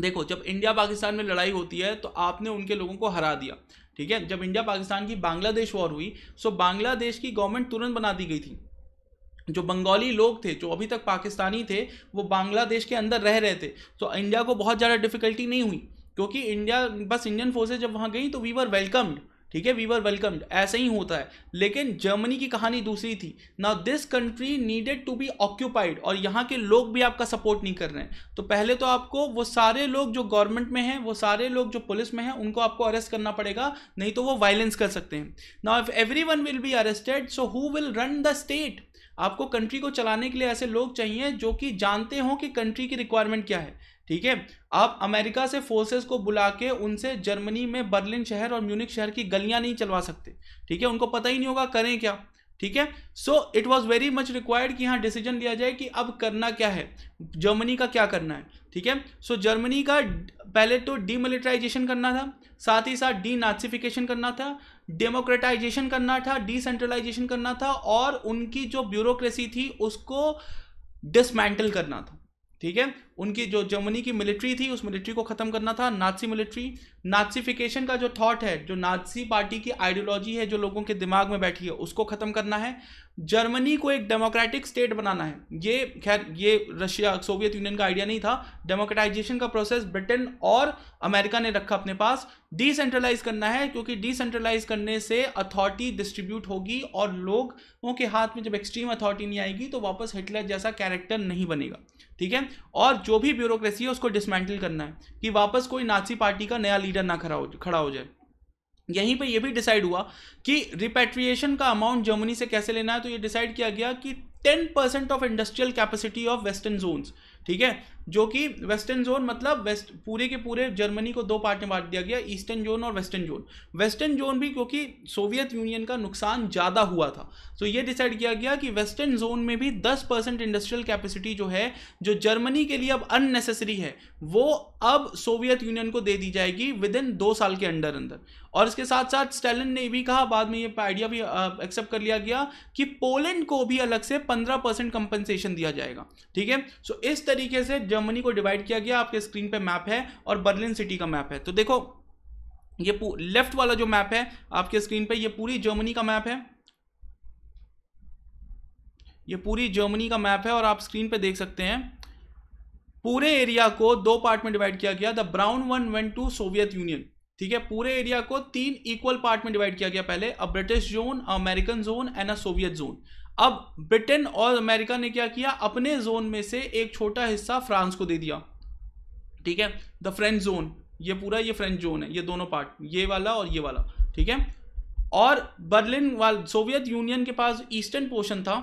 देखो जब इंडिया पाकिस्तान में लड़ाई होती है तो आपने उनके लोगों को हरा दिया ठीक है जब इंडिया पाकिस्तान की बांग्लादेश वॉर हुई सो बांग्लादेश की गवर्नमेंट तुरंत बना दी गई थी जो बंगाली लोग थे जो अभी तक पाकिस्तानी थे वो बांग्लादेश के अंदर रह रहे थे तो इंडिया को बहुत ज़्यादा डिफिकल्टी नहीं हुई क्योंकि इंडिया बस इंडियन फोर्सेज जब वहाँ गई तो वी वर वेलकम्ड ठीक है वी वर वेलकम्ड ऐसे ही होता है लेकिन जर्मनी की कहानी दूसरी थी ना this country needed to be occupied और यहाँ के लोग भी आपका सपोर्ट नहीं कर रहे हैं तो पहले तो आपको वो सारे लोग जो गवर्नमेंट में हैं वो सारे लोग जो पुलिस में हैं उनको आपको अरेस्ट करना पड़ेगा नहीं तो वो वायलेंस कर सकते हैं ना if everyone will be arrested so who will run the state आपको कंट्री को चलाने के लिए ऐसे लोग चाहिए जो कि जानते हों कि कंट्री की रिक्वायरमेंट क्या है ठीक है आप अमेरिका से फोर्सेस को बुला के उनसे जर्मनी में बर्लिन शहर और म्यूनिक शहर की गलियां नहीं चलवा सकते ठीक है उनको पता ही नहीं होगा करें क्या ठीक है so it was very much required कि यहाँ डिसीजन लिया जाए कि अब करना क्या है जर्मनी का क्या करना है ठीक है सो जर्मनी का पहले तो डीमिलिटराइजेशन करना था साथ ही साथ डी करना था डेमोक्रेटाइजेशन करना था डिसेंट्रलाइजेशन करना था और उनकी जो ब्यूरोक्रेसी थी उसको डिसमेंटल करना था ठीक है उनकी जो जर्मनी की मिलिट्री थी उस मिलिट्री को ख़त्म करना था नाथसी मिलिट्री नाथसीफिकेशन का जो थॉट है जो नाथसी पार्टी की आइडियोलॉजी है जो लोगों के दिमाग में बैठी है उसको ख़त्म करना है जर्मनी को एक डेमोक्रेटिक स्टेट बनाना है ये खैर ये रशिया सोवियत यूनियन का आइडिया नहीं था डेमोक्रेटाइजेशन का प्रोसेस ब्रिटेन और अमेरिका ने रखा अपने पास डिसेंट्रलाइज करना है क्योंकि डिसेंट्रलाइज करने से अथॉरिटी डिस्ट्रीब्यूट होगी और लोगों के हाथ में जब एक्सट्रीम अथॉरिटी नहीं आएगी तो वापस हिटलर जैसा कैरेक्टर नहीं बनेगा ठीक है और जो भी ब्यूरोक्रेसी है उसको डिसमेंटल करना है कि वापस कोई नाची पार्टी का नया लीडर ना खड़ा हो खड़ा हो जाए यहीं पे यह भी डिसाइड हुआ कि रिपेट्रिएशन का अमाउंट जर्मनी से कैसे लेना है तो ये डिसाइड किया गया कि ten percent of industrial capacity of western zones ठीक है जो कि वेस्टर्न जोन मतलब वेस्ट पूरे के पूरे जर्मनी को दो पार्ट में बांट दिया गया ईस्टर्न जोन और वेस्टर्न जोन वेस्टर्न जोन भी क्योंकि सोवियत यूनियन का नुकसान ज़्यादा हुआ था तो ये डिसाइड किया गया कि वेस्टर्न जोन में भी दस परसेंट इंडस्ट्रियल कैपेसिटी जो है जो जर्मनी के लिए अब अननेसेसरी है वो अब सोवियत यूनियन को दे दी जाएगी विद इन दो साल के अंडर अंदर और इसके साथ साथ स्टेलिन ने भी कहा बाद में ये आइडिया भी एक्सेप्ट कर लिया गया कि पोलैंड को भी अलग से 15 परसेंट कंपनसेशन दिया जाएगा ठीक है सो इस तरीके से जर्मनी को डिवाइड किया गया आपके स्क्रीन पे मैप है और बर्लिन सिटी का मैप है तो देखो ये लेफ्ट वाला जो मैप है आपके स्क्रीन पर यह पूरी जर्मनी का मैप है ये पूरी जर्मनी का मैप है और आप स्क्रीन पर देख सकते हैं पूरे एरिया को दो पार्ट में डिवाइड किया गया the brown one went to Soviet Union ठीक है पूरे एरिया को तीन इक्वल पार्ट में डिवाइड किया गया पहले अब British zone American zone and a Soviet zone अब ब्रिटेन और अमेरिका ने क्या किया अपने जोन में से एक छोटा हिस्सा फ्रांस को दे दिया ठीक है द फ्रेंच जोन ये पूरा ये फ्रेंच जोन है ये दोनों पार्ट ये वाला और ये वाला ठीक है और बर्लिन वाल सोवियत यूनियन के पास ईस्टर्न पोर्शन था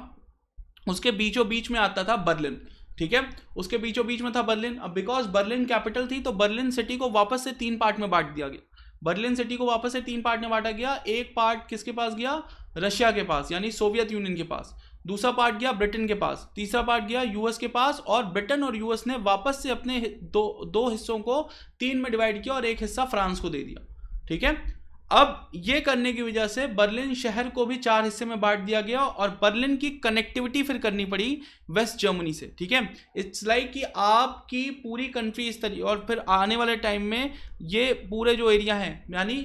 उसके बीचों बीच में आता था बर्लिन ठीक है उसके बीचों बीच में था बर्लिन अब बिकॉज बर्लिन कैपिटल थी तो बर्लिन सिटी को वापस से तीन पार्ट में बांट दिया गया बर्लिन सिटी को वापस से तीन पार्ट में बांटा गया एक पार्ट किसके पास गया रशिया के पास यानी सोवियत यूनियन के पास दूसरा पार्ट गया ब्रिटेन के पास तीसरा पार्ट गया यूएस के पास और ब्रिटेन और यूएस ने वापस से अपने दो दो हिस्सों को तीन में डिवाइड किया और एक हिस्सा फ्रांस को दे दिया ठीक है अब ये करने की वजह से बर्लिन शहर को भी चार हिस्से में बांट दिया गया और बर्लिन की कनेक्टिविटी फिर करनी पड़ी वेस्ट जर्मनी से ठीक है इट्स लाइक कि आपकी पूरी कंट्री इस तरीके और फिर आने वाले टाइम में ये पूरे जो एरिया है यानी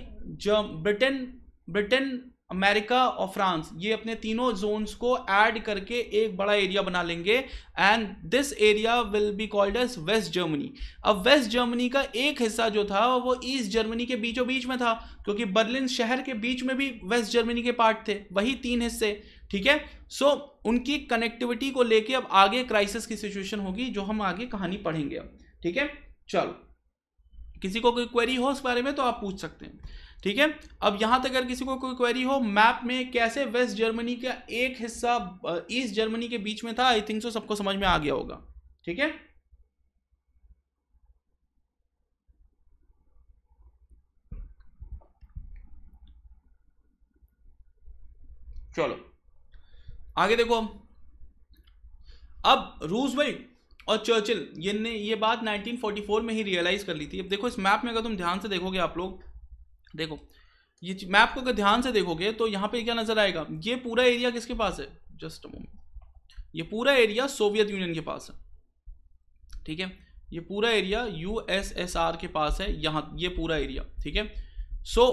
ब्रिटेन ब्रिटेन अमेरिका और फ्रांस ये अपने तीनों जोन्स को ऐड करके एक बड़ा एरिया बना लेंगे and this area will be called as West Germany अब वेस्ट जर्मनी का एक हिस्सा जो था वो ईस्ट जर्मनी के बीचों बीच में था क्योंकि बर्लिन शहर के बीच में भी वेस्ट जर्मनी के पार्ट थे वही तीन हिस्से ठीक है सो so, उनकी कनेक्टिविटी को लेके अब आगे क्राइसिस की सिचुएशन होगी जो हम आगे कहानी पढ़ेंगे अब ठीक है चलो किसी को कोई क्वेरी हो उस बारे में तो आप पूछ सकते हैं ठीक है अब यहां तक अगर किसी को कोई क्वेरी हो मैप में कैसे वेस्ट जर्मनी का एक हिस्सा ईस्ट जर्मनी के बीच में था आई थिंक सो सबको समझ में आ गया होगा ठीक है चलो आगे देखो हम अब भाई और चर्चिल ये ने ये बात 1944 में ही रियलाइज कर ली थी अब देखो इस मैप में अगर तुम ध्यान से देखोगे आप लोग देखो ये मैप को अगर ध्यान से देखोगे तो यहाँ पे क्या नज़र आएगा ये पूरा एरिया किसके पास है जस्ट मोमेंट ये पूरा एरिया सोवियत यूनियन के पास है ठीक है ये पूरा एरिया यूएसएसआर के पास है यहाँ ये पूरा एरिया ठीक है सो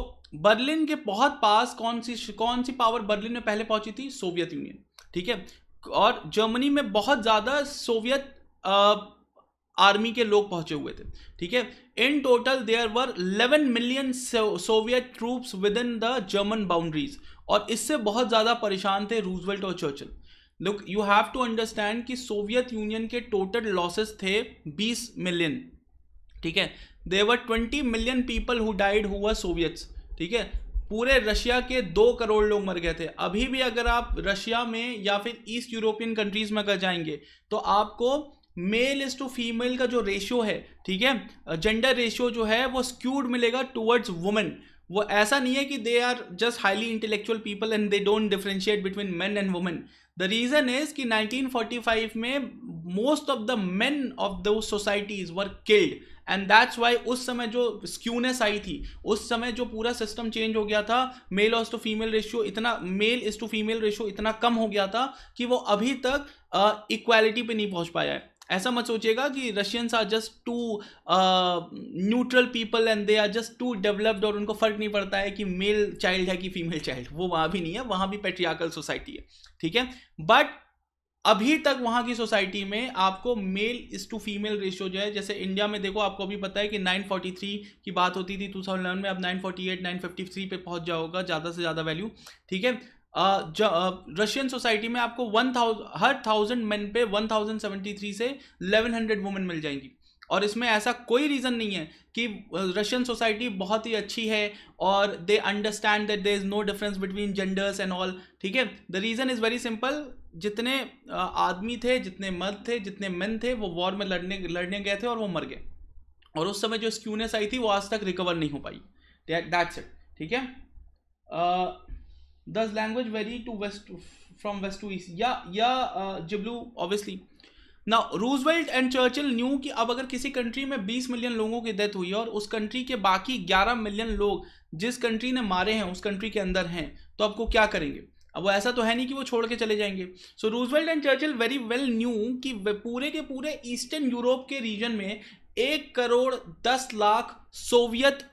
बर्लिन के बहुत पास कौन सी कौन सी पावर बर्लिन में पहले पहुंची थी सोवियत यूनियन ठीक है और जर्मनी में बहुत ज़्यादा सोवियत आर्मी के लोग पहुंचे हुए थे ठीक है in total there were 11 million Soviet troops within the German boundaries और इससे बहुत ज़्यादा परेशान थे रूजवेल्ट और Churchill look you have to understand कि सोवियत यूनियन के टोटल लॉसेस थे 20 मिलियन ठीक है there were 20 million people who died हुआ सोवियत्स ठीक है पूरे रशिया के दो करोड़ लोग मर गए थे अभी भी अगर आप रशिया में या फिर ईस्ट यूरोपियन कंट्रीज में अगर जाएंगे तो आपको मेल इज टू फीमेल का जो रेशियो है ठीक है जेंडर रेशियो जो है वो स्क्यूड मिलेगा टूवर्ड्स वुमेन वो ऐसा नहीं है कि they are just highly intellectual people and they don't differentiate between man and women the reason is कि 1945 में most of the man of the societies were killed and that's why उस समय जो स्क्यूनेस आई थी उस समय जो पूरा सिस्टम चेंज हो गया था male is to female ratio इतना male is to female ratio इतना कम हो गया था कि वो अभी तक इक्वालिटी uh, पे नहीं पहुंच पाया है ऐसा मत सोचिएगा कि Russians are just too neutral people and they are just too developed और उनको फ़र्क नहीं पड़ता है कि मेल चाइल्ड है कि फीमेल चाइल्ड वो वहां भी नहीं है वहाँ भी पेट्रियाकल सोसाइटी है ठीक है बट अभी तक वहाँ की सोसाइटी में आपको मेल इस टू फीमेल रेशियो जो है जैसे इंडिया में देखो आपको अभी पता है कि 943 की बात होती थी 2011 में अब 948 953 पे पहुंच जाओगा ज़्यादा से ज़्यादा वैल्यू ठीक है रशियन सोसाइटी में आपको वन थाउजेंड हर थाउजेंड मेन पे वन थाउजेंड सेवेंटी थ्री से इलेवन हंड्रेड वुमेन मिल जाएंगी और इसमें ऐसा कोई रीज़न नहीं है कि रशियन सोसाइटी बहुत ही अच्छी है और they understand that there is no difference between genders and all ठीक है the reason is very simple जितने आदमी थे जितने मर्द थे जितने मेन थे वो वॉर में लड़ने लड़ने गए थे और वो मर गए और उस समय जो स्क्यूनेस आई थी वो आज तक रिकवर नहीं हो पाई दैट्स इट ठीक है this language very to west from west to east yeah yeah yeah uh, jiblu obviously ना रूजवेल्ट एंड चर्चिल न्यू कि अब अगर किसी कंट्री में 20 मिलियन लोगों की डेथ हुई है और उस कंट्री के बाकी 11 मिलियन लोग जिस कंट्री ने मारे हैं उस कंट्री के अंदर हैं तो आपको क्या करेंगे अब वो ऐसा तो है नहीं कि वो छोड़ के चले जाएंगे so Roosevelt and Churchill very well knew कि पूरे के पूरे ईस्टर्न यूरोप के रीजन में एक करोड़ दस लाख सोवियत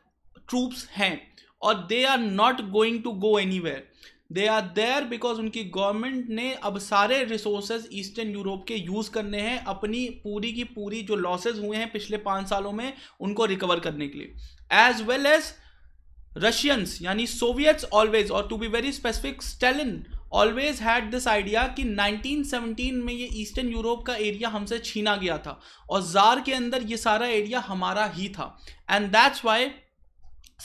ट्रूप्स हैं और they are not going to go anywhere they are there because उनकी गवर्नमेंट ने अब सारे रिसोर्सेज ईस्टर्न यूरोप के यूज़ करने हैं अपनी पूरी की पूरी जो लॉसेज हुए हैं पिछले पांच सालों में उनको रिकवर करने के लिए एज वेल एज रशियंस यानी Soviets always or to be very specific Stalin always had this idea कि 1917 में ये ईस्टर्न यूरोप का एरिया हमसे छीना गया था और जार के अंदर ये सारा एरिया हमारा ही था and that's why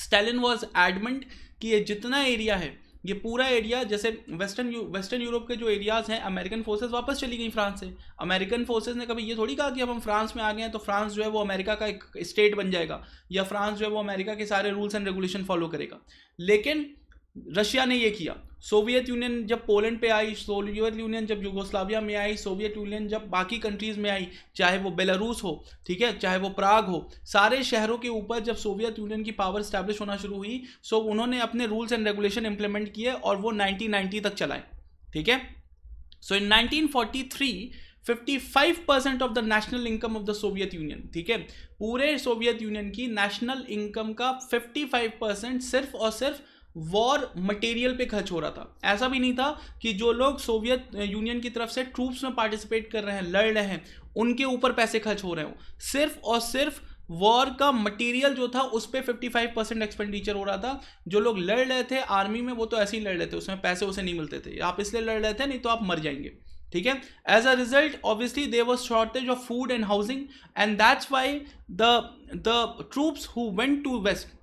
Stalin was adamant कि ये जितना एरिया है ये पूरा एरिया जैसे वेस्टर्न यू, वेस्टर्न यूरोप के जो एरियाज़ हैं अमेरिकन फोर्सेज वापस चली गई फ्रांस से अमेरिकन फोर्सेस ने कभी ये थोड़ी कहा कि अब हम फ्रांस में आ गए हैं तो फ्रांस जो है वो अमेरिका का एक स्टेट बन जाएगा या फ्रांस जो है वो अमेरिका के सारे रूल्स एंड रेगुलेशन फॉलो करेगा लेकिन रशिया ने यह किया सोवियत यूनियन जब पोलैंड पे आई सोवियत यूनियन जब यूगोस्लाविया में आई सोवियत यूनियन जब बाकी कंट्रीज में आई चाहे वो बेलारूस हो ठीक है चाहे वो प्राग हो सारे शहरों के ऊपर जब सोवियत यूनियन की पावर स्टैब्लिश होना शुरू हुई सो उन्होंने अपने रूल्स एंड रेगुलेशन इंप्लीमेंट किए और वो नाइनटीन तक चलाए ठीक है so in nineteen 55 percent of the national income of the Soviet Union ठीक है पूरे सोवियत यूनियन की नेशनल इनकम का 55 परसेंट सिर्फ और सिर्फ वॉर मटेरियल पे खर्च हो रहा था ऐसा भी नहीं था कि जो लोग सोवियत यूनियन की तरफ से ट्रूप्स में पार्टिसिपेट कर रहे हैं लड़ रहे हैं उनके ऊपर पैसे खर्च हो रहे हो सिर्फ और सिर्फ वॉर का मटेरियल जो था उस पर फिफ्टी फाइव परसेंट एक्सपेंडिचर हो रहा था जो लोग लड़ रहे थे आर्मी में वो तो ऐसे ही लड़ रहे थे उसमें पैसे उसे नहीं मिलते थे आप इसलिए लड़ रहे थे नहीं तो आप मर जाएंगे ठीक है as a result obviously they was shortage of food and housing and that's why the troops who went to west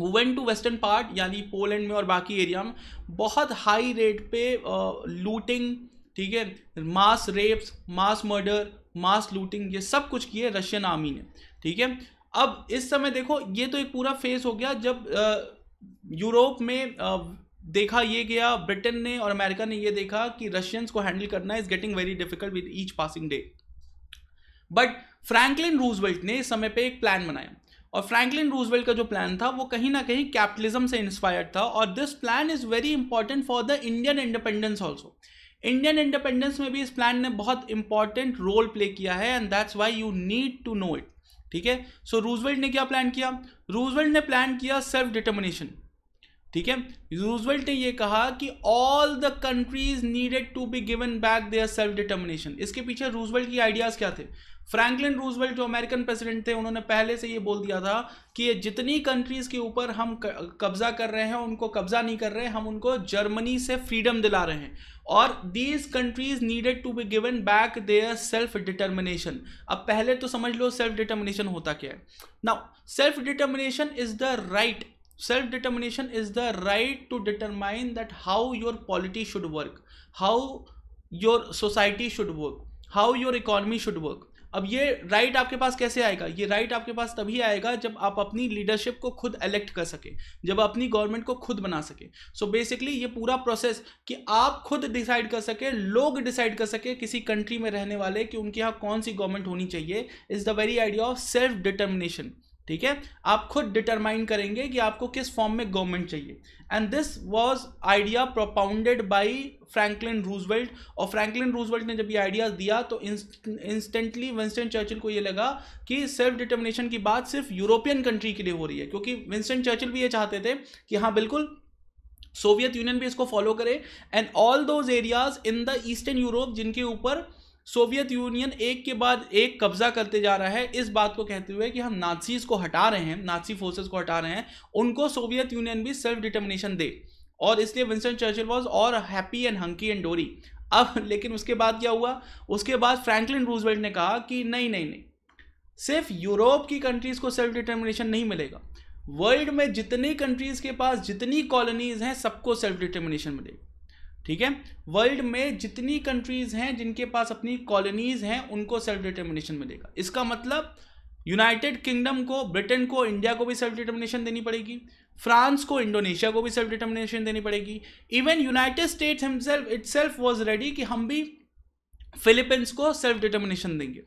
went to western part यानी पोलैंड में और बाकी एरिया में बहुत हाई रेट पे लूटिंग ठीक है mass rapes mass murder mass looting ये सब कुछ किए रशियन आर्मी ने ठीक है अब इस समय देखो ये तो एक पूरा फेस हो गया जब यूरोप में आ, देखा ये गया ब्रिटेन ने और अमेरिका ने ये देखा कि रशियंस को हैंडल करना is getting very difficult with each passing day but Franklin Roosevelt ने इस समय पे एक प्लान बनाया और फ्रैंकलिन रूजवेल्ट का जो प्लान था वो कहीं ना कहीं कैपिटलिज्म से इंस्पायर्ड था और this plan is very important for the Indian independence also Indian independence में भी इस प्लान ने बहुत इंपॉर्टेंट रोल प्ले किया है and that's why you need to know it ठीक है सो रूजवेल्ट ने क्या प्लान किया रूजवेल्ट ने प्लान किया सेल्फ डिटर्मिनेशन ठीक है रूजवेल्ट ने ये कहा कि all the countries needed to be given back their self determination इसके पीछे रूजवेल्ट की आइडियाज क्या थे फ्रैंकलिन रूजवेल्ट जो अमेरिकन प्रेसिडेंट थे उन्होंने पहले से ये बोल दिया था कि ये जितनी कंट्रीज़ के ऊपर हम कब्जा कर रहे हैं उनको कब्जा नहीं कर रहे हम उनको जर्मनी से फ्रीडम दिला रहे हैं और these countries needed to be given back their self determination अब पहले तो समझ लो सेल्फ डिटर्मिनेशन होता क्या है now self determination is the right self determination is the right to determine that how your polity should work how your society should work how your economy should work अब ये right आपके पास कैसे आएगा ये right आपके पास तभी आएगा जब आप अपनी लीडरशिप को खुद इलेक्ट कर सके जब अपनी गवर्नमेंट को खुद बना सके सो so बेसिकली ये पूरा प्रोसेस कि आप खुद डिसाइड कर सके लोग डिसाइड कर सके किसी कंट्री में रहने वाले कि उनके यहाँ कौन सी गवर्नमेंट होनी चाहिए is the very idea of self determination ठीक है आप खुद डिटरमाइन करेंगे कि आपको किस फॉर्म में गवर्नमेंट चाहिए and this was idea propounded by Franklin Roosevelt और फ्रैंकलिन रूजवेल्ट ने जब ये आइडियाज दिया तो इंस्टेंटली विंस्टन चर्चिल को ये लगा कि सेल्फ डिटर्मिनेशन की बात सिर्फ यूरोपियन कंट्री के लिए हो रही है क्योंकि विंस्टन चर्चिल भी ये चाहते थे कि हाँ बिल्कुल सोवियत यूनियन भी इसको फॉलो करे and all those areas in the eastern Europe जिनके ऊपर सोवियत यूनियन एक के बाद एक कब्जा करते जा रहा है इस बात को कहते हुए कि हम नाजीज को हटा रहे हैं नाजी फोर्सेस को हटा रहे हैं उनको सोवियत यूनियन भी सेल्फ डिटर्मिनेशन दे और इसलिए विंस्टन चर्चिल वॉज और happy and hunky and dory अब लेकिन उसके बाद क्या हुआ उसके बाद फ्रैंकलिन रूजवेल्ट ने कहा कि नहीं नहीं नहीं सिर्फ यूरोप की कंट्रीज़ को सेल्फ डिटर्मिनेशन नहीं मिलेगा वर्ल्ड में जितनी कंट्रीज़ के पास जितनी कॉलोनीज़ हैं सबको सेल्फ डिटर्मिनेशन मिलेगी ठीक है वर्ल्ड में जितनी कंट्रीज हैं जिनके पास अपनी कॉलोनीज हैं उनको सेल्फ डिटर्मिनेशन मिलेगा इसका मतलब यूनाइटेड किंगडम को ब्रिटेन को इंडिया को भी सेल्फ डिटर्मिनेशन देनी पड़ेगी फ्रांस को इंडोनेशिया को भी सेल्फ डिटर्मिनेशन देनी पड़ेगी even United States himself itself was ready कि हम भी फिलीपींस को सेल्फ डिटर्मिनेशन देंगे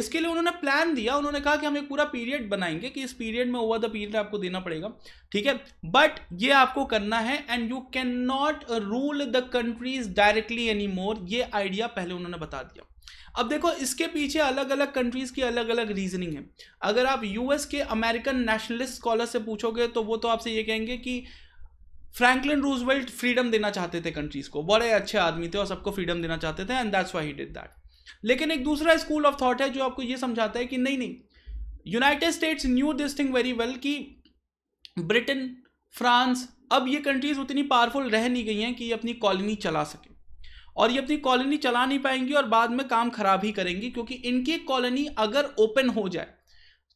इसके लिए उन्होंने प्लान दिया उन्होंने कहा कि हम एक पूरा पीरियड बनाएंगे कि इस पीरियड में ओवर द पीरियड आपको देना पड़ेगा ठीक है बट ये आपको करना है and you can not rule the countries directly any more ये आइडिया पहले उन्होंने बता दिया अब देखो इसके पीछे अलग अलग कंट्रीज की अलग अलग रीजनिंग है अगर आप यूएस के अमेरिकन नेशनलिस्ट स्कॉलर से पूछोगे तो वो तो आपसे ये कहेंगे कि फ्रैंकलिन रूजवेल्ट फ्रीडम देना चाहते थे कंट्रीज को बड़े अच्छे आदमी थे और सबको फ्रीडम देना चाहते थे and that's why he did that लेकिन एक दूसरा स्कूल ऑफ थॉट है जो आपको ये समझाता है कि नहीं नहीं United States knew this thing very well कि ब्रिटेन फ्रांस अब ये कंट्रीज उतनी पावरफुल रह नहीं गई हैं कि ये अपनी कॉलोनी चला सके और ये अपनी कॉलोनी चला नहीं पाएंगी और बाद में काम खराब ही करेंगी क्योंकि इनकी कॉलोनी अगर ओपन हो जाए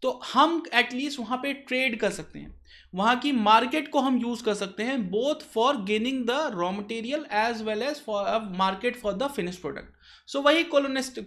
तो हम एटलीस्ट वहाँ पे ट्रेड कर सकते हैं वहां की मार्केट को हम यूज कर सकते हैं both for gaining the raw material as well as for market for the finish product so वही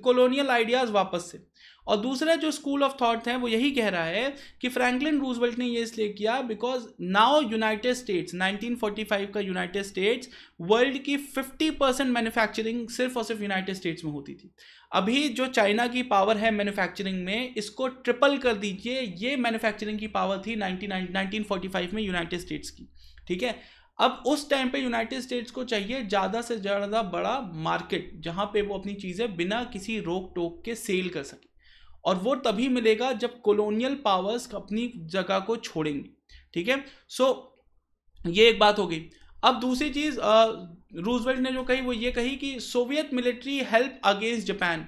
कॉलोनियल आइडियाज वापस से और दूसरा जो स्कूल ऑफ थॉट है वो यही कह रहा है कि फ्रैंकलिन रूजवेल्ट ने ये इसलिए किया बिकॉज नाउ यूनाइटेड स्टेट्स 1945 का यूनाइटेड स्टेट्स वर्ल्ड की 50 परसेंट मैन्युफैक्चरिंग सिर्फ और सिर्फ यूनाइटेड स्टेट्स में होती थी अभी जो चाइना की पावर है मैन्युफैक्चरिंग में इसको ट्रिपल कर दीजिए ये मैन्युफैक्चरिंग की पावर थी नाइनटीन 1945 में यूनाइटेड स्टेट्स की ठीक है अब उस टाइम पे यूनाइटेड स्टेट्स को चाहिए ज़्यादा से ज़्यादा बड़ा मार्केट जहाँ पे वो अपनी चीज़ें बिना किसी रोक टोक के सेल कर सके और वो तभी मिलेगा जब कॉलोनियल पावर्स अपनी जगह को छोड़ेंगे ठीक है सो ये एक बात हो गई अब दूसरी चीज़ रूजवेल्ट ने जो कही वो ये कही कि Soviet military help against Japan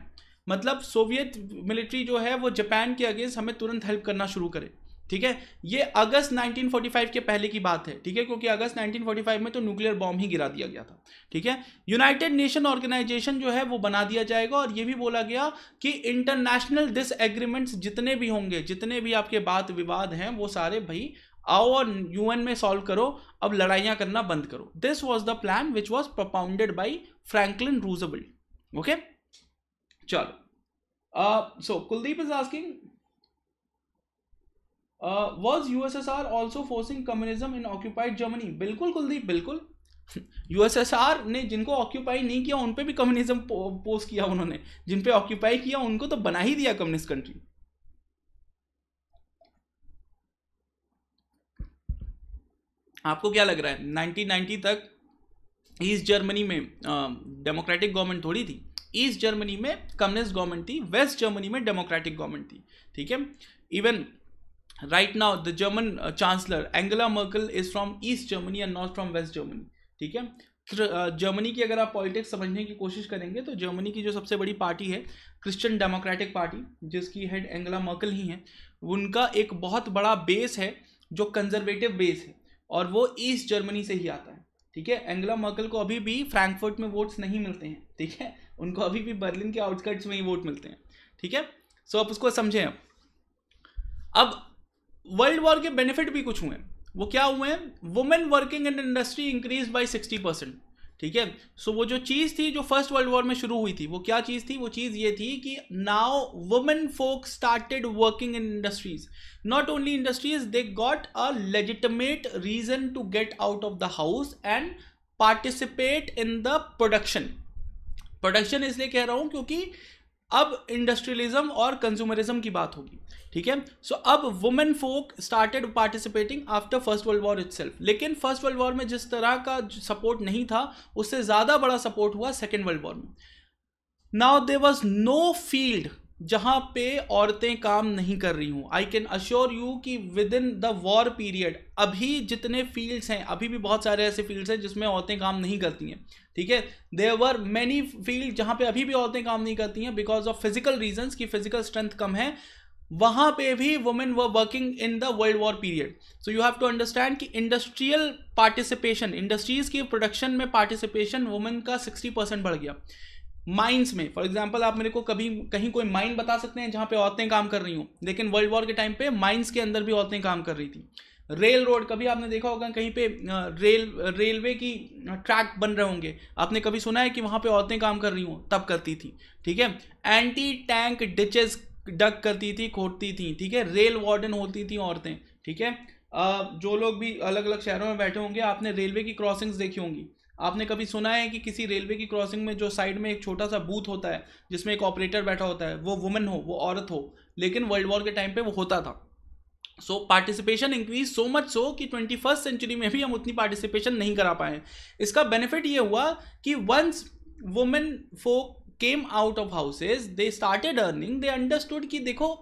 मतलब सोवियत मिलिट्री जो है वो जापान के अगेंस्ट हमें तुरंत हेल्प करना शुरू करे ठीक है ये अगस्त 1945 के पहले की बात है ठीक है क्योंकि अगस्त 1945 में तो न्यूक्लियर बॉम्ब ही गिरा दिया गया था ठीक है यूनाइटेड नेशन ऑर्गेनाइजेशन जो है वो बना दिया जाएगा और ये भी बोला गया कि इंटरनेशनल डिसएग्रीमेंट्स जितने भी होंगे जितने भी आपके बात विवाद हैं वो सारे भाई आओ और यूएन में सॉल्व करो अब लड़ाइयां करना बंद करो this was the plan which was propounded by Franklin Roosevelt okay चलो so uh, Kuldeep is asking was USSR also forcing communism in occupied Germany बिल्कुल कुलदीप बिल्कुल यूएसएसआर ने जिनको ऑक्यूपाई नहीं किया उन पे भी कम्युनिज्म पोस्ट किया उन्होंने जिन पे ऑक्यूपाई किया उनको तो बना ही दिया कम्युनिस्ट कंट्री आपको क्या लग रहा है 1990 तक ईस्ट जर्मनी में डेमोक्रेटिक um, गवर्नमेंट थोड़ी थी ईस्ट जर्मनी में कम्युनिस्ट गवर्नमेंट थी वेस्ट जर्मनी में डेमोक्रेटिक गवर्नमेंट थी ठीक है even right now the German chancellor Angela Merkel is from east Germany and not from west Germany ठीक है जर्मनी uh, की अगर आप पॉलिटिक्स समझने की कोशिश करेंगे तो जर्मनी की जो सबसे बड़ी पार्टी है क्रिश्चियन डेमोक्रेटिक पार्टी जिसकी हेड एंगला मर्कल ही है उनका एक बहुत बड़ा बेस है जो कंजर्वेटिव बेस है और वो ईस्ट जर्मनी से ही आता है ठीक है एंगला मर्कल को अभी भी फ्रैंकफर्ट में वोट्स नहीं मिलते हैं ठीक है उनको अभी भी बर्लिन के आउटस्कर्ट्स में ही वोट मिलते हैं ठीक है सो so, आप उसको समझें अब वर्ल्ड वॉर के बेनिफिट भी कुछ हुए वो क्या हुए हैं women working in industry increase by sixty percent ठीक है सो वो जो चीज़ थी जो फर्स्ट वर्ल्ड वॉर में शुरू हुई थी वो क्या चीज़ थी वो चीज़ ये थी कि now women folk started working in industries not only industries they got a legitimate reason to get out of the house and participate in the production production इसलिए कह रहा हूँ क्योंकि अब इंडस्ट्रियलिज्म और कंज्यूमरिज्म की बात होगी ठीक है सो अब women folk started participating after first world war it लेकिन फर्स्ट वर्ल्ड वॉर में जिस तरह का सपोर्ट नहीं था उससे ज़्यादा बड़ा सपोर्ट हुआ सेकेंड वर्ल्ड वॉर में now they was no field जहाँ पे औरतें काम नहीं कर रही हूँ आई कैन अश्योर यू कि within the war period अभी जितने फील्ड्स हैं अभी भी बहुत सारे ऐसे फील्ड्स हैं जिसमें औरतें काम नहीं करती हैं ठीक है देर वर मैनी फील्ड जहाँ पे अभी भी औरतें काम नहीं करती हैं बिकॉज ऑफ फिजिकल रीजन की फिजिकल स्ट्रेंथ कम है वहाँ पे भी women were working in the world war period so you have to understand कि इंडस्ट्रियल पार्टिसिपेशन इंडस्ट्रीज़ की प्रोडक्शन में पार्टिसिपेशन वुमेन का सिक्सटी परसेंट बढ़ गया माइंस में फॉर एग्जाम्पल आप मेरे को कभी कहीं कोई माइन बता सकते हैं जहाँ पे औरतें काम कर रही हूँ लेकिन वर्ल्ड वॉर के टाइम पे माइंस के अंदर भी औरतें काम कर रही थी रेल रोड कभी आपने देखा होगा कहीं पे रेल रेलवे की ट्रैक बन रहे होंगे आपने कभी सुना है कि वहाँ पे औरतें काम कर रही हूँ तब करती थी ठीक है एंटी टैंक डिचेस डक करती थी खोटती थी ठीक है रेल वार्डन होती थी औरतें ठीक है जो लोग भी अलग अलग शहरों में बैठे होंगे आपने रेलवे की क्रॉसिंग्स देखी होंगी आपने कभी सुना है कि किसी रेलवे की क्रॉसिंग में जो साइड में एक छोटा सा बूथ होता है जिसमें एक ऑपरेटर बैठा होता है वो वुमेन हो वो औरत हो लेकिन वर्ल्ड वॉर के टाइम पे वो होता था so participation increase so much so कि ट्वेंटी फर्स्ट सेंचुरी में भी हम उतनी पार्टिसिपेशन नहीं करा पाए इसका बेनिफिट ये हुआ कि वंस वुमेन फो came out of houses they started earning they understood कि देखो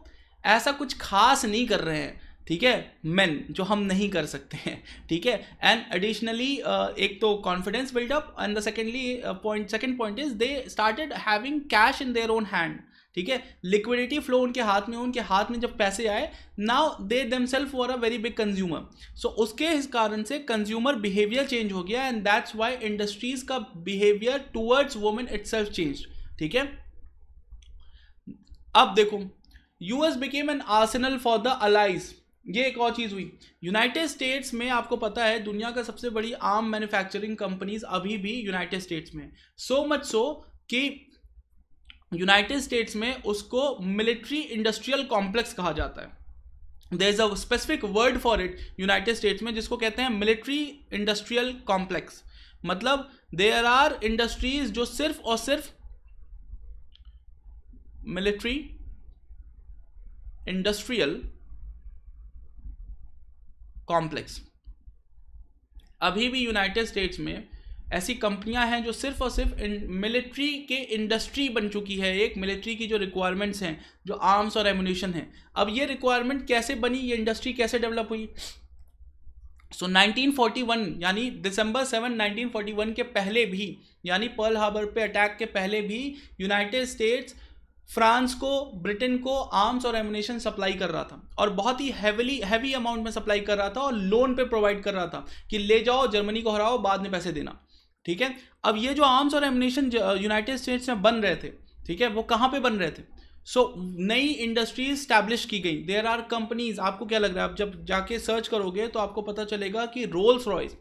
ऐसा कुछ खास नहीं कर रहे हैं ठीक है मेन जो हम नहीं कर सकते हैं ठीक है एंड एडिशनली uh, एक तो confidence buildup and the secondly point second point is they started having cash in their own hand ठीक है लिक्विडिटी फ्लो उनके हाथ में उनके हाथ में जब पैसे आए now they themself were a very big consumer so उसके इस कारण से कंज्यूमर बिहेवियर चेंज हो गया एंड दैट्स वाई इंडस्ट्रीज का behaviour towards women self change ठीक है अब देखो US became an arsenal for the allies ये एक और चीज़ हुई यूनाइटेड स्टेट्स में आपको पता है दुनिया का सबसे बड़ी आम मैन्युफैक्चरिंग कंपनीज अभी भी यूनाइटेड स्टेट्स में सो मच सो कि यूनाइटेड स्टेट्स में उसको मिलिट्री इंडस्ट्रियल कॉम्प्लेक्स कहा जाता है there is a specific word for it United States में जिसको कहते हैं मिलिट्री इंडस्ट्रियल कॉम्प्लेक्स मतलब देर आर इंडस्ट्रीज जो सिर्फ और सिर्फ मिलिट्री इंडस्ट्रियल कॉम्प्लेक्स अभी भी यूनाइटेड स्टेट्स में ऐसी कंपनियां हैं जो सिर्फ और सिर्फ मिलिट्री के इंडस्ट्री बन चुकी है एक मिलिट्री की जो रिक्वायरमेंट्स हैं जो आर्म्स और एमुनेशन हैं अब ये रिक्वायरमेंट कैसे बनी ये इंडस्ट्री कैसे डेवलप हुई सो so, 1941 यानी दिसंबर 7 1941 के पहले भी यानी पर्ल हार्बर पे अटैक के पहले भी यूनाइटेड स्टेट्स फ्रांस को ब्रिटेन को आर्म्स और एमुनेशन सप्लाई कर रहा था और बहुत ही हैवीली हैवी अमाउंट में सप्लाई कर रहा था और लोन पे प्रोवाइड कर रहा था कि ले जाओ जर्मनी को हराओ बाद में पैसे देना ठीक है अब ये जो आर्म्स और एमुनेशन यूनाइटेड स्टेट्स में बन रहे थे ठीक है वो कहाँ पे बन रहे थे सो नई इंडस्ट्रीज स्टैब्लिश की गई देर आर कंपनीज आपको क्या लग रहा है आप जब जाके सर्च करोगे तो आपको पता चलेगा कि रोल्स रॉयस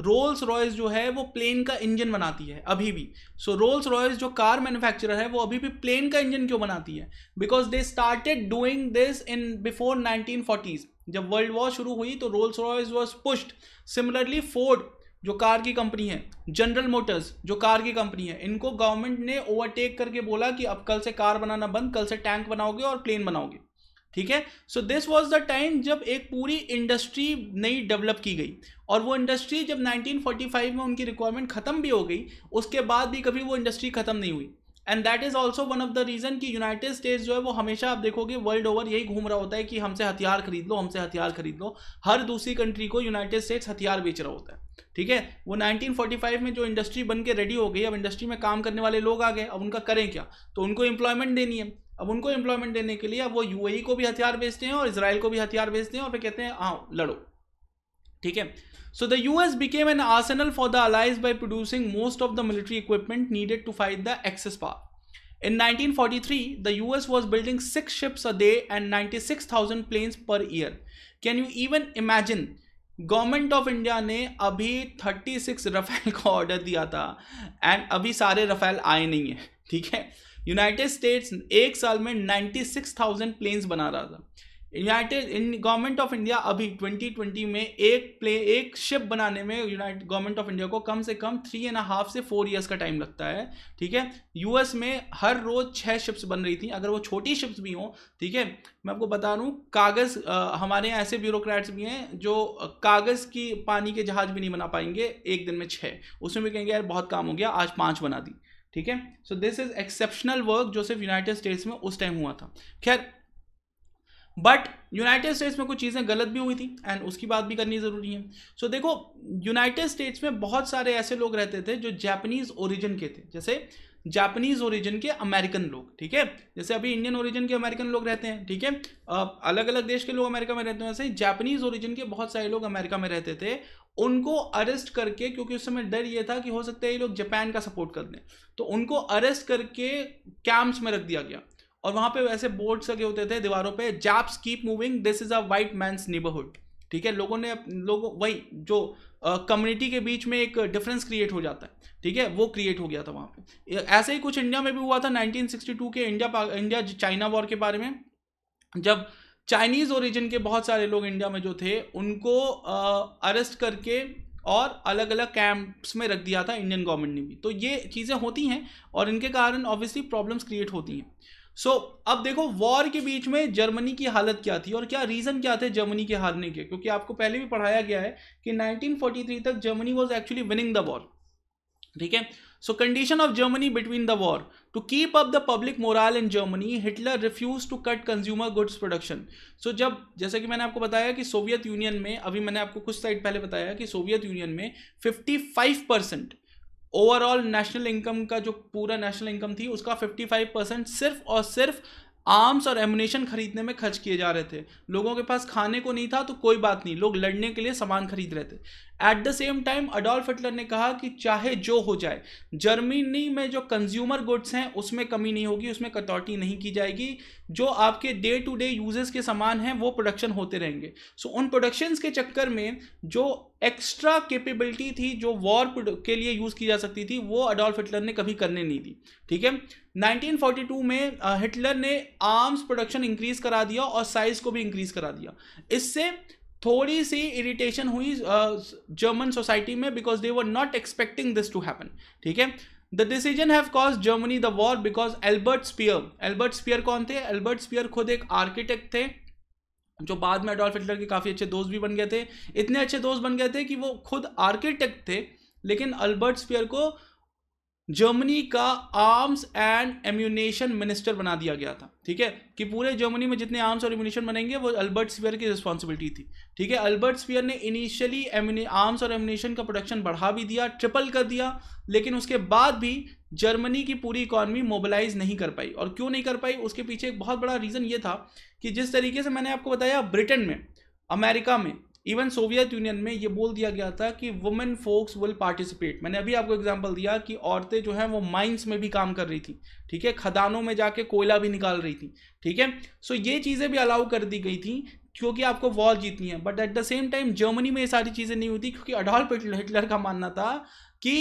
रोल्स रॉयस जो है वो प्लेन का इंजन बनाती है अभी भी सो रोल्स रॉयस जो कार मैन्युफैक्चरर है वो अभी भी प्लेन का इंजन क्यों बनाती है because they started doing this in before nineteen forties जब वर्ल्ड वॉर शुरू हुई तो Rolls Royce was pushed similarly Ford जो कार की कंपनी है जनरल मोटर्स जो कार की कंपनी है इनको गवर्नमेंट ने ओवरटेक करके बोला कि अब कल से कार बनाना बंद कल से टैंक बनाओगे और प्लेन बनाओगे ठीक है so this was the time जब एक पूरी इंडस्ट्री नई डेवलप की गई और वो इंडस्ट्री जब 1945 में उनकी रिक्वायरमेंट खत्म भी हो गई उसके बाद भी कभी वो इंडस्ट्री खत्म नहीं हुई and that is also one of the reason कि यूनाइटेड स्टेट्स जो है वो हमेशा आप देखोगे वर्ल्ड ओवर यही घूम रहा होता है कि हमसे हथियार खरीद लो हमसे हथियार खरीद लो हर दूसरी कंट्री को यूनाइटेड स्टेट्स हथियार बेच रहा होता है ठीक है वो 1945 में जो इंडस्ट्री बन के रेडी हो गई अब इंडस्ट्री में काम करने वाले लोग आ गए अब उनका करें क्या तो उनको एम्प्लॉयमेंट देनी है अब उनको एम्प्लॉयमेंट देने के लिए अब वो यूएई e को भी हथियार बेचते हैं और इसराइल को भी हथियार बेचते हैं और फिर कहते हैं हाँ लड़ो ठीक है so the US became an arsenal for the allies by producing most of the military equipment needed to fight the axis power in 1943, the US was building six ships a day and 96,000 planes per year can you even imagine government of India ने अभी 36 Rafale का order दिया था and अभी सारे Rafale आए नहीं है ठीक है यूनाइटेड स्टेट्स एक साल में 96,000 प्लेन्स बना रहा था united in government of India अभी 2020 में एक प्ले एक शिप बनाने में यूनाइटेड गवर्नमेंट ऑफ इंडिया को कम से कम थ्री एंड हाफ से फोर इयर्स का टाइम लगता है ठीक है यूएस में हर रोज छः शिप्स बन रही थी अगर वो छोटी शिप्स भी हों ठीक है मैं आपको बता रहा हूँ कागज़ हमारे यहाँ ऐसे ब्यूरोक्रेट्स भी हैं जो कागज़ की पानी के जहाज़ भी नहीं बना पाएंगे एक दिन में छः उसमें भी कहेंगे यार बहुत काम हो गया आज पाँच बना दी ठीक है so this is exceptional work जो सिर्फ यूनाइटेड स्टेट्स में उस टाइम हुआ था खैर बट यूनाइटेड स्टेट्स में कुछ चीज़ें गलत भी हुई थी एंड उसकी बात भी करनी ज़रूरी है सो so, देखो यूनाइटेड स्टेट्स में बहुत सारे ऐसे लोग रहते थे जो जापानीज ओरिजिन के थे जैसे जापानीज ओरिजिन के अमेरिकन लोग ठीक है जैसे अभी इंडियन ओरिजिन के अमेरिकन लोग रहते हैं ठीक है अलग अलग देश के लोग अमेरिका में रहते हैं वैसे जापानीज ओरिजिन के बहुत सारे लोग अमेरिका में रहते थे उनको अरेस्ट करके क्योंकि उस समय डर ये था कि हो सकता है ये लोग जापान का सपोर्ट कर दें तो उनको अरेस्ट करके कैंप्स में रख दिया गया और वहां पे वैसे बोर्ड्स लगे होते थे दीवारों पे Japs keep moving this is a white man neighbourhood ठीक है लोगों ने लोगों वही जो कम्युनिटी के बीच में एक डिफरेंस क्रिएट हो जाता है ठीक है वो क्रिएट हो गया था वहाँ पे ऐसे ही कुछ इंडिया में भी हुआ था 1962 के इंडिया इंडिया चाइना वॉर के बारे में जब चाइनीज ओरिजिन के बहुत सारे लोग इंडिया में जो थे उनको अरेस्ट करके और अलग अलग कैंप्स में रख दिया था इंडियन गवर्नमेंट ने भी तो ये चीज़ें होती हैं और इनके कारण ऑब्वियसली प्रॉब्लम्स क्रिएट होती हैं सो so, अब देखो वॉर के बीच में जर्मनी की हालत क्या थी और क्या रीज़न क्या थे जर्मनी के हारने के क्योंकि आपको पहले भी पढ़ाया गया है कि 1943 तक Germany was actually winning the war ठीक है so condition of Germany between the war to keep up the public morale in Germany Hitler refuse to cut consumer goods production so जब जैसे कि मैंने आपको बताया कि सोवियत यूनियन में अभी मैंने आपको कुछ साइड पहले बताया कि सोवियत यूनियन में 55 परसेंट ओवरऑल नेशनल इनकम का जो पूरा नेशनल इनकम थी उसका 55 परसेंट सिर्फ और सिर्फ आर्म्स और एमुनेशन खरीदने में खर्च किए जा रहे थे लोगों के पास खाने को नहीं था तो कोई बात नहीं लोग लड़ने के लिए सामान खरीद रहे थे at the same time Adolf Hitler ने कहा कि चाहे जो हो जाए जर्मनी में जो कंज्यूमर गुड्स हैं उसमें कमी नहीं होगी उसमें कटौती नहीं की जाएगी जो आपके डे टू डे यूजेस के सामान हैं वो प्रोडक्शन होते रहेंगे सो so, उन प्रोडक्शंस के चक्कर में जो एक्स्ट्रा कैपेबिलिटी थी जो वॉर के लिए यूज़ की जा सकती थी वो अडोल्फ हिटलर ने कभी करने नहीं दी ठीक है 1942 में हिटलर ने आर्म्स प्रोडक्शन इंक्रीज करा दिया और साइज को भी इंक्रीज करा दिया इससे थोड़ी सी इरिटेशन हुई जर्मन uh, सोसाइटी में because they were not expecting this to happen ठीक है the decision have cause Germany the war because Albert Speer Albert Speer कौन थे एल्बर्ट स्पियर खुद एक आर्किटेक्ट थे जो बाद में अडोल्फ हिटलर के काफ़ी अच्छे दोस्त भी बन गए थे इतने अच्छे दोस्त बन गए थे कि वो खुद आर्किटेक्ट थे लेकिन अल्बर्ट स्पियर को जर्मनी का आर्म्स एंड एम्यूनेशन मिनिस्टर बना दिया गया था ठीक है कि पूरे जर्मनी में जितने आर्म्स और एम्यूनेशन बनेंगे वो अल्बर्ट स्पियर की रिस्पॉन्सिबिलिटी थी ठीक है अल्बर्ट स्पियर ने इनिशियली आर्म्स और एम्यूनेशन का प्रोडक्शन बढ़ा भी दिया ट्रिपल कर दिया लेकिन उसके बाद भी जर्मनी की पूरी इकॉनमी मोबिलाइज नहीं कर पाई और क्यों नहीं कर पाई उसके पीछे एक बहुत बड़ा रीज़न ये था कि जिस तरीके से मैंने आपको बताया ब्रिटेन में अमेरिका में इवन सोवियत यूनियन में ये बोल दिया गया था कि वुमेन फोक्स विल पार्टिसिपेट मैंने अभी आपको एग्जांपल दिया कि औरतें जो हैं वो माइंस में भी काम कर रही थी ठीक है खदानों में जाके कोयला भी निकाल रही थी ठीक है सो ये चीज़ें भी अलाउ कर दी गई थी क्योंकि आपको वॉर जीतनी है but at the same time Germany में ये सारी चीज़ें नहीं होती क्योंकि अडॉल्फ हिटलर का मानना था कि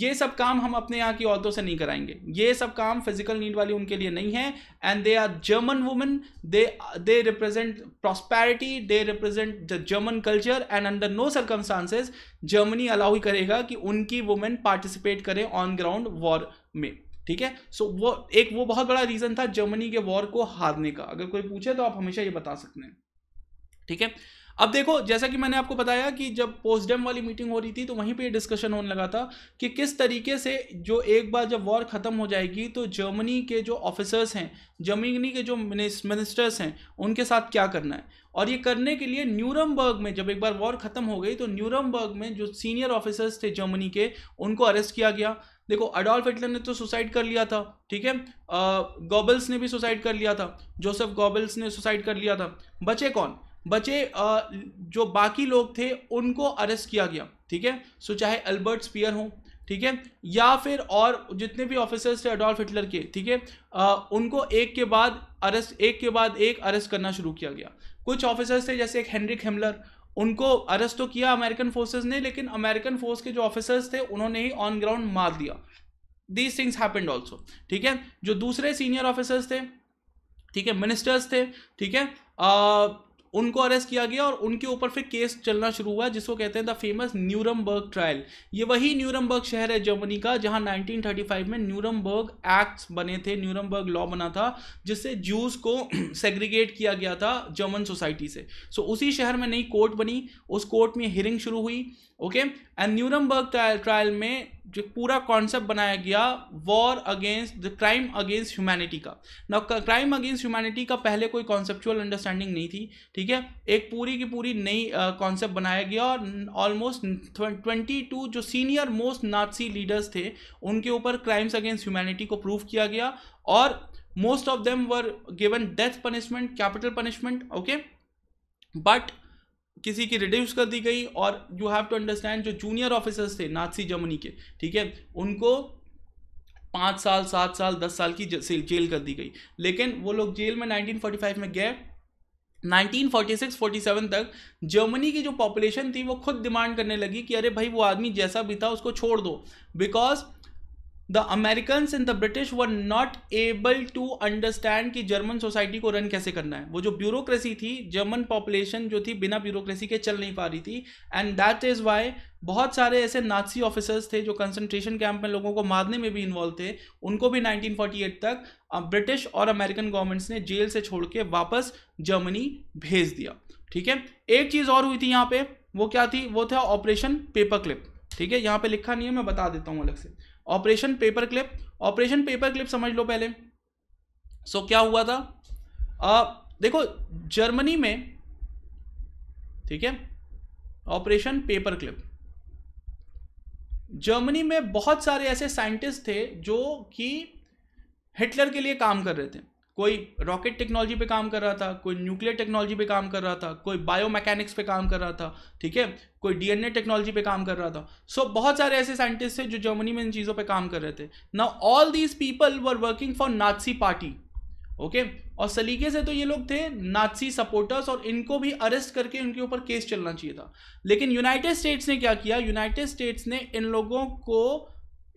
ये सब काम हम अपने यहाँ की औरतों से नहीं कराएंगे ये सब काम फिजिकल नीड वाली उनके लिए नहीं है and they are German women they they represent prosperity they represent the German culture and under no circumstances Germany allow ही करेगा कि उनकी वुमेन पार्टिसिपेट करें ऑन ग्राउंड वॉर में ठीक है सो वो एक वो बहुत बड़ा रीज़न था जर्मनी के वॉर को हारने का अगर कोई पूछे तो आप हमेशा ये बता सकते हैं ठीक है अब देखो जैसा कि मैंने आपको बताया कि जब पोस्टडम वाली मीटिंग हो रही थी तो वहीं पे डिस्कशन होने लगा था कि किस तरीके से जो एक बार जब वॉर ख़त्म हो जाएगी तो जर्मनी के जो ऑफिसर्स हैं जर्मनी के जो मिनिस्टर्स हैं उनके साथ क्या करना है और ये करने के लिए न्यूरमबर्ग में जब एक बार वॉर ख़त्म हो गई तो न्यूरमबर्ग में जो सीनियर ऑफिसर्स थे जर्मनी के उनको अरेस्ट किया गया देखो अडोल्फ हिटलर ने तो सुसाइड कर लिया था ठीक है गॉबल्स ने भी सुसाइड कर लिया था जोसेफ गॉबल्स ने सुसाइड कर लिया था बचे कौन बचे जो बाकी लोग थे उनको अरेस्ट किया गया ठीक है सो चाहे अल्बर्ट स्पियर हों ठीक है या फिर और जितने भी ऑफिसर्स थे अडोल्फ हिटलर के ठीक है उनको एक के बाद अरेस्ट एक के बाद एक अरेस्ट करना शुरू किया गया कुछ ऑफिसर्स थे जैसे एक हेनरिक हेमलर उनको अरेस्ट तो किया अमेरिकन फोर्सेज ने लेकिन अमेरिकन फोर्स के जो ऑफिसर्स थे उन्होंने ही ऑन ग्राउंड मार दिया दीज थिंग्स हैपेंड ऑल्सो ठीक है जो दूसरे सीनियर ऑफिसर्स थे ठीक है मिनिस्टर्स थे ठीक है उनको अरेस्ट किया गया और उनके ऊपर फिर केस चलना शुरू हुआ जिसको कहते हैं द फेमस न्यूरमबर्ग ट्रायल ये वही न्यूरमबर्ग शहर है जर्मनी का जहां 1935 में न्यूरमबर्ग एक्ट्स बने थे न्यूरमबर्ग लॉ बना था जिससे जूस को सेग्रीगेट किया गया था जर्मन सोसाइटी से सो so, उसी शहर में नई कोर्ट बनी उस कोर्ट में हियरिंग शुरू हुई okay and Nuremberg trial trial में जो पूरा कॉन्सेप्ट बनाया गया war against the crime against humanity का ना क्राइम अगेंस्ट ह्यूमैनिटी का पहले कोई कॉन्सेप्चुअल अंडरस्टैंडिंग नहीं थी ठीक है एक पूरी की पूरी नई कॉन्सेप्ट बनाया गया और ऑलमोस्ट ट्वेंटी टू जो सीनियर मोस्ट नाथसी लीडर्स थे उनके ऊपर क्राइम्स अगेंस्ट ह्यूमैनिटी को प्रूव किया गया और most of them were given death punishment capital punishment okay but किसी की रिड्यूस कर दी गई और यू हैव टू अंडरस्टैंड जो जूनियर ऑफिसर्स थे नाथसी जर्मनी के ठीक है उनको पाँच साल सात साल दस साल की जेल कर दी गई लेकिन वो लोग जेल में 1945 में गए 1946-47 तक जर्मनी की जो पॉपुलेशन थी वो खुद डिमांड करने लगी कि अरे भाई वो आदमी जैसा भी था उसको छोड़ दो because the American and the British were not able to understand कि जर्मन सोसाइटी को रन कैसे करना है वो जो ब्यूरोक्रेसी थी जर्मन पॉपुलेशन जो थी बिना ब्यूरोक्रेसी के चल नहीं पा रही थी एंड दैट इज़ वाई बहुत सारे ऐसे नाथसी ऑफिसर्स थे जो कंसनट्रेशन कैंप में लोगों को मारने में भी इन्वॉल्व थे उनको भी 1948 तक ब्रिटिश और अमेरिकन गवर्नमेंट्स ने जेल से छोड़ के वापस जर्मनी भेज दिया ठीक है एक चीज़ और हुई थी यहाँ पे वो क्या थी वो था ऑपरेशन पेपर क्लिप ठीक है यहाँ पे लिखा नहीं है मैं बता देता हूँ अलग से operation paper clip operation paper clip समझ लो पहले सो so, क्या हुआ था आ, देखो जर्मनी में ठीक है ऑपरेशन पेपर क्लिप जर्मनी में बहुत सारे ऐसे साइंटिस्ट थे जो कि हिटलर के लिए काम कर रहे थे कोई रॉकेट टेक्नोलॉजी पे काम कर रहा था कोई न्यूक्लियर टेक्नोलॉजी पे काम कर रहा था कोई बायो मैकेनिक्स पे काम कर रहा था ठीक है कोई डीएनए टेक्नोलॉजी पे काम कर रहा था सो so, बहुत सारे ऐसे साइंटिस्ट थे जो जर्मनी में इन चीज़ों पे काम कर रहे थे now all these people were working for Nazi party okay और सलीके से तो ये लोग थे नाथसी सपोर्टर्स और इनको भी अरेस्ट करके उनके ऊपर केस चलना चाहिए था लेकिन यूनाइटेड स्टेट्स ने क्या किया यूनाइटेड स्टेट्स ने इन लोगों को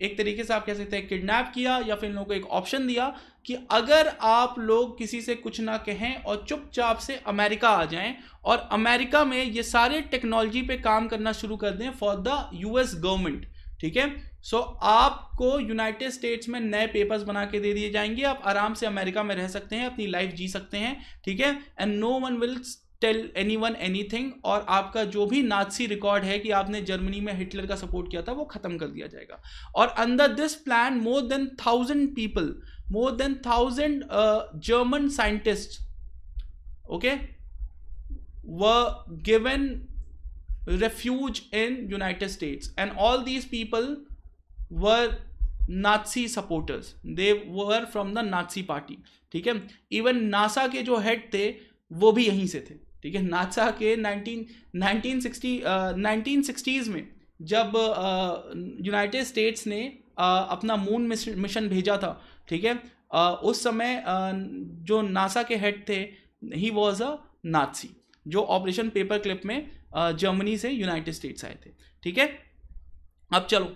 एक तरीके से आप कह सकते हैं किडनैप किया या फिर इन लोगों को एक ऑप्शन दिया कि अगर आप लोग किसी से कुछ ना कहें और चुपचाप से अमेरिका आ जाएं और अमेरिका में ये सारे टेक्नोलॉजी पे काम करना शुरू कर दें फॉर द यूएस गवर्नमेंट ठीक है सो आपको यूनाइटेड स्टेट्स में नए पेपर्स बना के दे दिए जाएंगे आप आराम से अमेरिका में रह सकते हैं अपनी लाइफ जी सकते हैं ठीक है and no one will tell anyone anything और आपका जो भी नाथसी रिकॉर्ड है कि आपने जर्मनी में हिटलर का सपोर्ट किया था वो खत्म कर दिया जाएगा और अंदर this plan more than thousand people more than thousand German scientist okay were given refuge in United States and all these people were Nazi supporters they were from the Nazi party ठीक है even NASA के जो head थे वो भी यहीं से थे ठीक है नाचा के नाइनटीन सिक्सटी में जब यूनाइटेड स्टेट्स ने अपना मून मिशन भेजा था ठीक है उस समय जो नासा के हेड थे ही वॉज अ नाथसी जो ऑपरेशन पेपर क्लिप में जर्मनी से यूनाइटेड स्टेट्स आए थे ठीक है अब चलो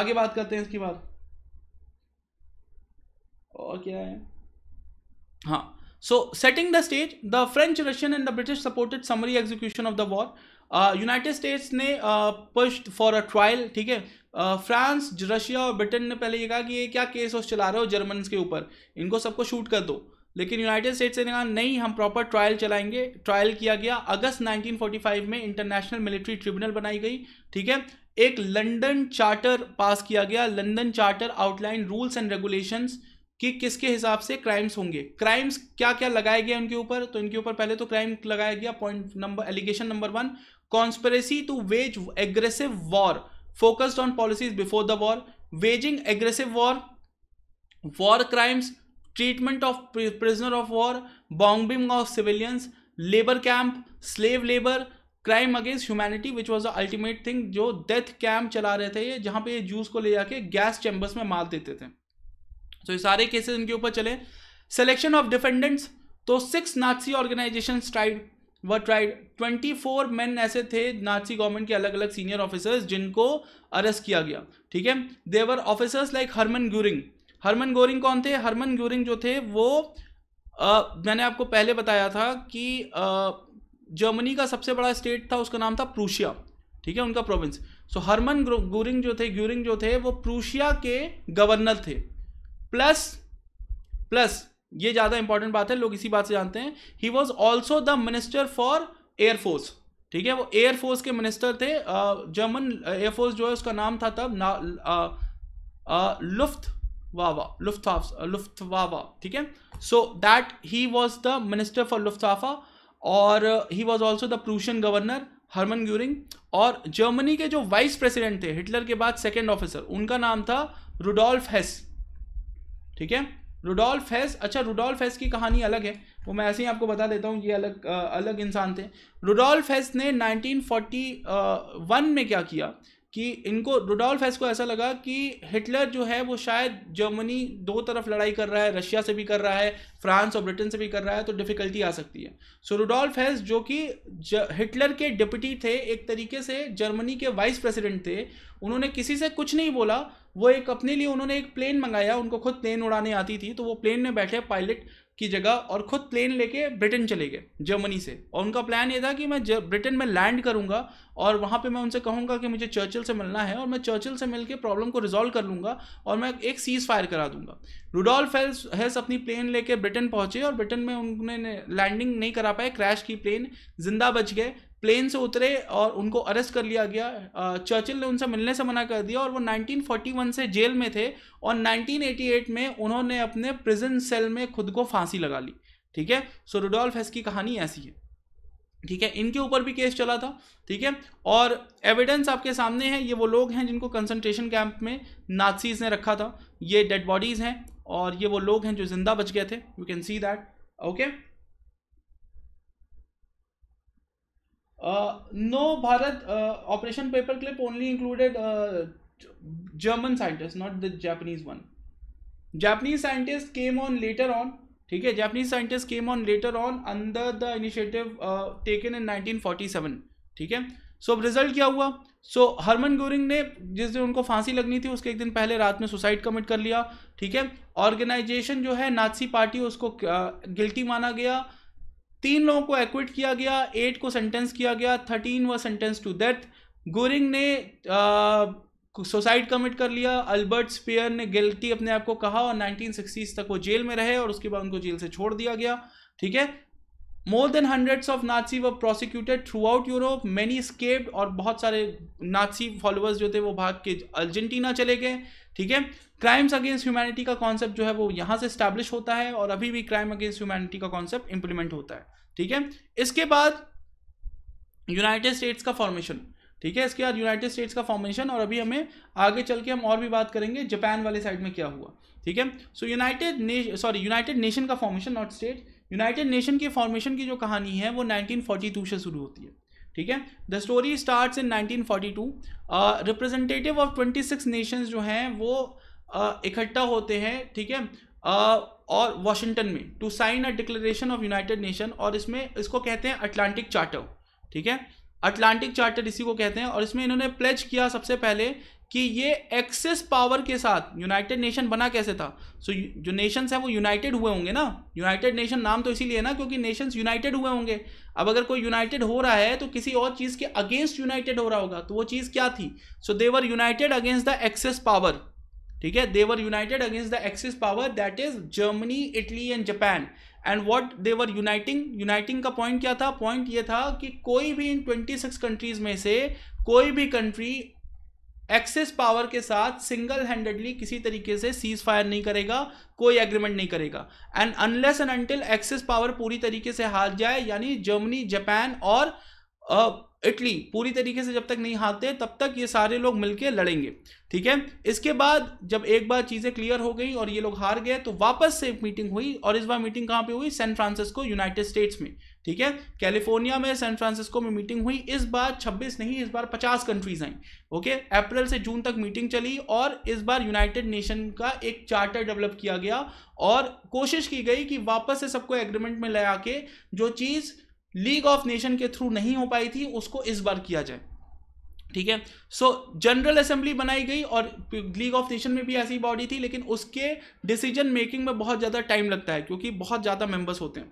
आगे बात करते हैं इसके बाद और क्या है हाँ So setting the stage, the French, Russian and the British supported summary execution of the war. United uh, States ने uh, pushed for a trial ठीक है फ्रांस uh, रशिया और ब्रिटेन ने पहले ये कहा कि ये क्या केस वॉस चला रहे हो जर्मन के ऊपर इनको सबको शूट कर दो लेकिन यूनाइटेड स्टेट्स ने कहा नहीं हम प्रॉपर ट्रायल चलाएंगे ट्रायल किया गया अगस्त 1945 में इंटरनेशनल मिलिट्री ट्रिब्यूनल बनाई गई ठीक है एक लंदन चार्टर पास किया गया London charter outline rules and regulations कि किसके हिसाब से क्राइम्स होंगे क्राइम्स क्या क्या लगाया गया उनके ऊपर तो इनके ऊपर पहले तो क्राइम लगाया गया point number allegation number one conspiracy to wage aggressive war focused on policies before the war waging aggressive war war crimes treatment of prisoner of war bombing of civilians labour camp slave labour crime against humanity which was the ultimate thing जो death camp चला रहे थे जहाँ पे ये juice को ले जाके गैस चैम्बर्स में मार देते थे सो ये सारे केसेस इनके ऊपर चले सिलेक्शन ऑफ डिफेंडेंट्स तो six Nazi organisation tried were tried twenty four man ऐसे थे नाथसी गवर्नमेंट के अलग अलग सीनियर ऑफिसर्स जिनको अरेस्ट किया गया ठीक है they were officers like Hermann Goering Hermann Goering कौन थे हरमन ग्यूरिंग जो थे वो आ, मैंने आपको पहले बताया था कि जर्मनी का सबसे बड़ा स्टेट था उसका नाम था प्रूशिया ठीक है उनका प्रोविंस सो हरमन गोरिंग जो थे ग्यूरिंग जो थे वो प्रूशिया के गवर्नर थे प्लस प्लस ये ज़्यादा इंपॉर्टेंट बात है लोग इसी बात से जानते हैं he was also the minister for air force ठीक है वो एयरफोर्स के मिनिस्टर थे जर्मन एयरफोर्स जो है उसका नाम था तब ना लुफ्त वावा लुफ्त वावा ठीक है so that he was the minister for Luftwaffe और he was also the Prussian governor Hermann Goering और जर्मनी के जो वाइस प्रेसिडेंट थे हिटलर के बाद सेकेंड ऑफिसर उनका नाम था रुडोल्फ हेस ठीक है रुडोल्फ हैस अच्छा रुडोल्फ हैस की कहानी अलग है वो मैं ऐसे ही आपको बता देता हूँ ये अलग अलग इंसान थे रुडोल्फ हैस ने 1941 में क्या किया कि इनको रुडोल्फ हैस को ऐसा लगा कि हिटलर जो है वो शायद जर्मनी दो तरफ लड़ाई कर रहा है रशिया से भी कर रहा है फ्रांस और ब्रिटेन से भी कर रहा है तो डिफ़िकल्टी आ सकती है सो रुडोल्फ हैस जो कि हिटलर के डिप्टी थे एक तरीके से जर्मनी के वाइस प्रेसिडेंट थे उन्होंने किसी से कुछ नहीं बोला वो एक अपने लिए उन्होंने एक प्लेन मंगाया उनको खुद प्लेन उड़ाने आती थी तो वो प्लेन में बैठे पायलट की जगह और ख़ुद प्लेन लेके ब्रिटेन चले गए जर्मनी से और उनका प्लान ये था कि मैं ब्रिटेन में लैंड करूंगा और वहाँ पे मैं उनसे कहूँगा कि मुझे चर्चिल से मिलना है और मैं चर्चिल से मिलकर प्रॉब्लम को रिजॉल्व कर लूँगा और मैं एक सीज़ फायर करा दूँगा रुडोल्फ फेल्स हेल्स अपनी प्लेन लेके ब्रिटेन पहुँचे और ब्रिटेन में उन्होंने लैंडिंग नहीं करा पाए क्रैश की प्लेन जिंदा बच गए प्लेन से उतरे और उनको अरेस्ट कर लिया गया चर्चिल ने उनसे मिलने से मना कर दिया और वो 1941 से जेल में थे और 1988 में उन्होंने अपने प्रिजन सेल में खुद को फांसी लगा ली ठीक है सो रुडोल्फ हेस की कहानी ऐसी है ठीक है इनके ऊपर भी केस चला था ठीक है और एविडेंस आपके सामने है ये वो लोग हैं जिनको कंसंट्रेशन कैंप में नाथसीज ने रखा था ये डेड बॉडीज़ हैं और ये वो लोग हैं जो ज़िंदा बच गए थे you can see that okay but operation paper clip only included German scientist not the Japanese one Japanese scientist came on later on ठीक है Japanese scientist came on later on under the initiative taken in 1947 ठीक है so अब result क्या हुआ सो Hermann Goering ने जिस दिन उनको फांसी लगनी थी उसके एक दिन पहले रात में सुसाइड कमिट कर लिया ठीक है ऑर्गेनाइजेशन जो है नाथसी पार्टी उसको गिल्टी uh, माना गया तीन लोगों को एक्विट किया गया एट को सेंटेंस किया गया thirteen were sentence to death Goering ने सुसाइड कमिट कर लिया अल्बर्ट स्पेयर ने गिल्टी अपने आप को कहा और नाइनटीन तक वो जेल में रहे और उसके बाद उनको जेल से छोड़ दिया गया ठीक है more than hundreds of Nazi were prosecuted throughout Europe many escaped और बहुत सारे नाथसी फॉलोअर्स जो थे वो भाग के अर्जेंटीना चले गए ठीक है क्राइम्स अगेंस्ट ह्यूमैनिटी का कॉन्सेप्ट जो है वो यहाँ से स्टैब्लिश होता है और अभी भी क्राइम अगेंस्ट ह्यूमैनिटी का कॉन्सेप्ट इंप्लीमेंट होता है ठीक है इसके बाद यूनाइटेड स्टेट्स का फॉर्मेशन ठीक है इसके बाद यूनाइटेड स्टेट्स का फॉर्मेशन और अभी हमें आगे चल के हम और भी बात करेंगे जापान वाले साइड में क्या हुआ ठीक है so United sorry United Nation का formation not state United Nation के फॉर्मेशन की जो कहानी है वो 1942 से शुरू होती है ठीक है the story start in 1942 representative of twenty six nations जो हैं वो uh, इकट्ठा होते हैं ठीक है uh, और वाशिंगटन में to sign a declaration of United Nation और इसमें इसको कहते हैं अटलांटिक चार्टर ठीक है अटलांटिक चार्टर इसी को कहते हैं और इसमें इन्होंने प्लेज किया सबसे पहले कि ये एक्सेस पावर के साथ यूनाइटेड नेशन बना कैसे था सो so, जो नेशंस हैं वो यूनाइटेड हुए होंगे ना यूनाइटेड नेशन नाम तो इसीलिए ना क्योंकि नेशंस यूनाइटेड हुए होंगे अब अगर कोई यूनाइटेड हो रहा है तो किसी और चीज़ के अगेंस्ट यूनाइटेड हो रहा होगा तो वो चीज़ क्या थी so they were united against the axis power ठीक है they were united against the axis power that is Germany Italy and Japan and what they were uniting uniting का पॉइंट क्या था पॉइंट ये था कि कोई भी इन सिक्स कंट्रीज में से कोई भी कंट्री एक्सेस पावर के साथ सिंगल हैंडेडली किसी तरीके से सीज फायर नहीं करेगा कोई एग्रीमेंट नहीं करेगा and unless and until axis power पूरी तरीके से हार जाए यानी जर्मनी जापान और इटली पूरी तरीके से जब तक नहीं हारते तब तक ये सारे लोग मिलके लड़ेंगे ठीक है इसके बाद जब एक बार चीज़ें क्लियर हो गई और ये लोग हार गए तो वापस से मीटिंग हुई और इस बार मीटिंग कहाँ पे हुई सैन फ्रांसिस्को यूनाइटेड स्टेट्स में ठीक है कैलिफोर्निया में सैन फ्रांसिस्को में मीटिंग हुई इस बार 26 नहीं इस बार 50 कंट्रीज आई ओके अप्रैल से जून तक मीटिंग चली और इस बार यूनाइटेड नेशन का एक चार्टर डेवलप किया गया और कोशिश की गई कि वापस से सबको एग्रीमेंट में ले आके जो चीज़ लीग ऑफ नेशन के थ्रू नहीं हो पाई थी उसको इस बार किया जाए ठीक है सो जनरल असेंबली बनाई गई और लीग ऑफ नेशन में भी ऐसी बॉडी थी लेकिन उसके डिसीजन मेकिंग में बहुत ज़्यादा टाइम लगता है क्योंकि बहुत ज़्यादा मेंबर्स होते हैं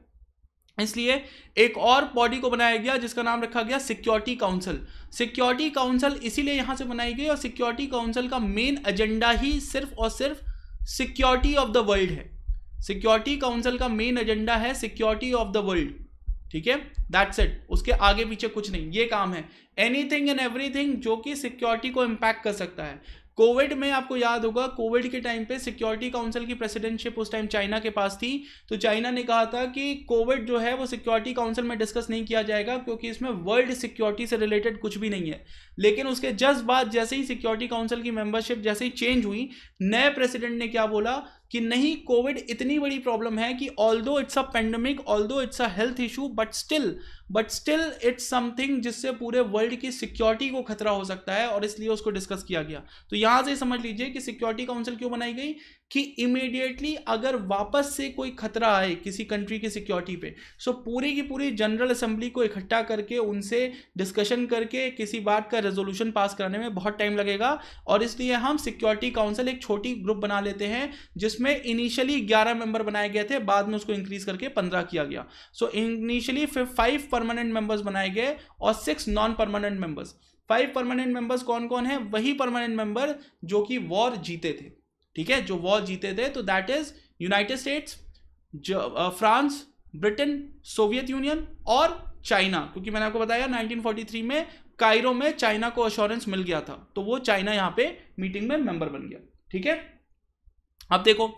इसलिए एक और बॉडी को बनाया गया जिसका नाम रखा गया सिक्योरिटी काउंसिल सिक्योरिटी काउंसिल इसीलिए यहां से बनाई गई और सिक्योरिटी काउंसिल का मेन एजेंडा ही सिर्फ और सिर्फ सिक्योरिटी ऑफ द वर्ल्ड है सिक्योरिटी काउंसिल का मेन एजेंडा है सिक्योरिटी ऑफ द वर्ल्ड ठीक है दैट्स इट उसके आगे पीछे कुछ नहीं ये काम है एनीथिंग एंड एवरीथिंग जो कि सिक्योरिटी को इम्पैक्ट कर सकता है कोविड में आपको याद होगा कोविड के टाइम पे सिक्योरिटी काउंसिल की प्रेसिडेंटशिप उस टाइम चाइना के पास थी तो चाइना ने कहा था कि कोविड जो है वो सिक्योरिटी काउंसिल में डिस्कस नहीं किया जाएगा क्योंकि इसमें वर्ल्ड सिक्योरिटी से रिलेटेड कुछ भी नहीं है लेकिन उसके जस्ट बाद जैसे ही सिक्योरिटी काउंसिल की मेंबरशिप जैसे ही चेंज हुई नए प्रेसिडेंट ने क्या बोला कि नहीं कोविड इतनी बड़ी प्रॉब्लम है कि although it's a pandemic although it's a health issue but still but still it's something जिससे पूरे वर्ल्ड की सिक्योरिटी को खतरा हो सकता है और इसलिए उसको डिस्कस किया गया तो यहां से समझ लीजिए कि सिक्योरिटी काउंसिल क्यों बनाई गई कि इमीडिएटली अगर वापस से कोई खतरा आए किसी कंट्री की सिक्योरिटी पे सो पूरी की पूरी जनरल असेंबली को इकट्ठा करके उनसे डिस्कशन करके किसी बात का रेजोल्यूशन पास कराने में बहुत टाइम लगेगा और इसलिए हम सिक्योरिटी काउंसिल एक छोटी ग्रुप बना लेते हैं जिसमें इनिशियली ग्यारह मेंबर बनाए गए थे बाद में उसको इंक्रीज करके पंद्रह किया गया so initially five permanent members बनाए गए और six non permanent members five permanent members कौन कौन है वही परमानेंट मेंबर जो कि वॉर जीते थे ठीक है जो वॉर जीते थे तो that is United States France Britain Soviet Union और चाइना क्योंकि मैंने आपको बताया 1943 में कायरो में चाइना को अश्योरेंस मिल गया था तो वो चाइना यहाँ पे मीटिंग में मेंबर बन गया ठीक है अब देखो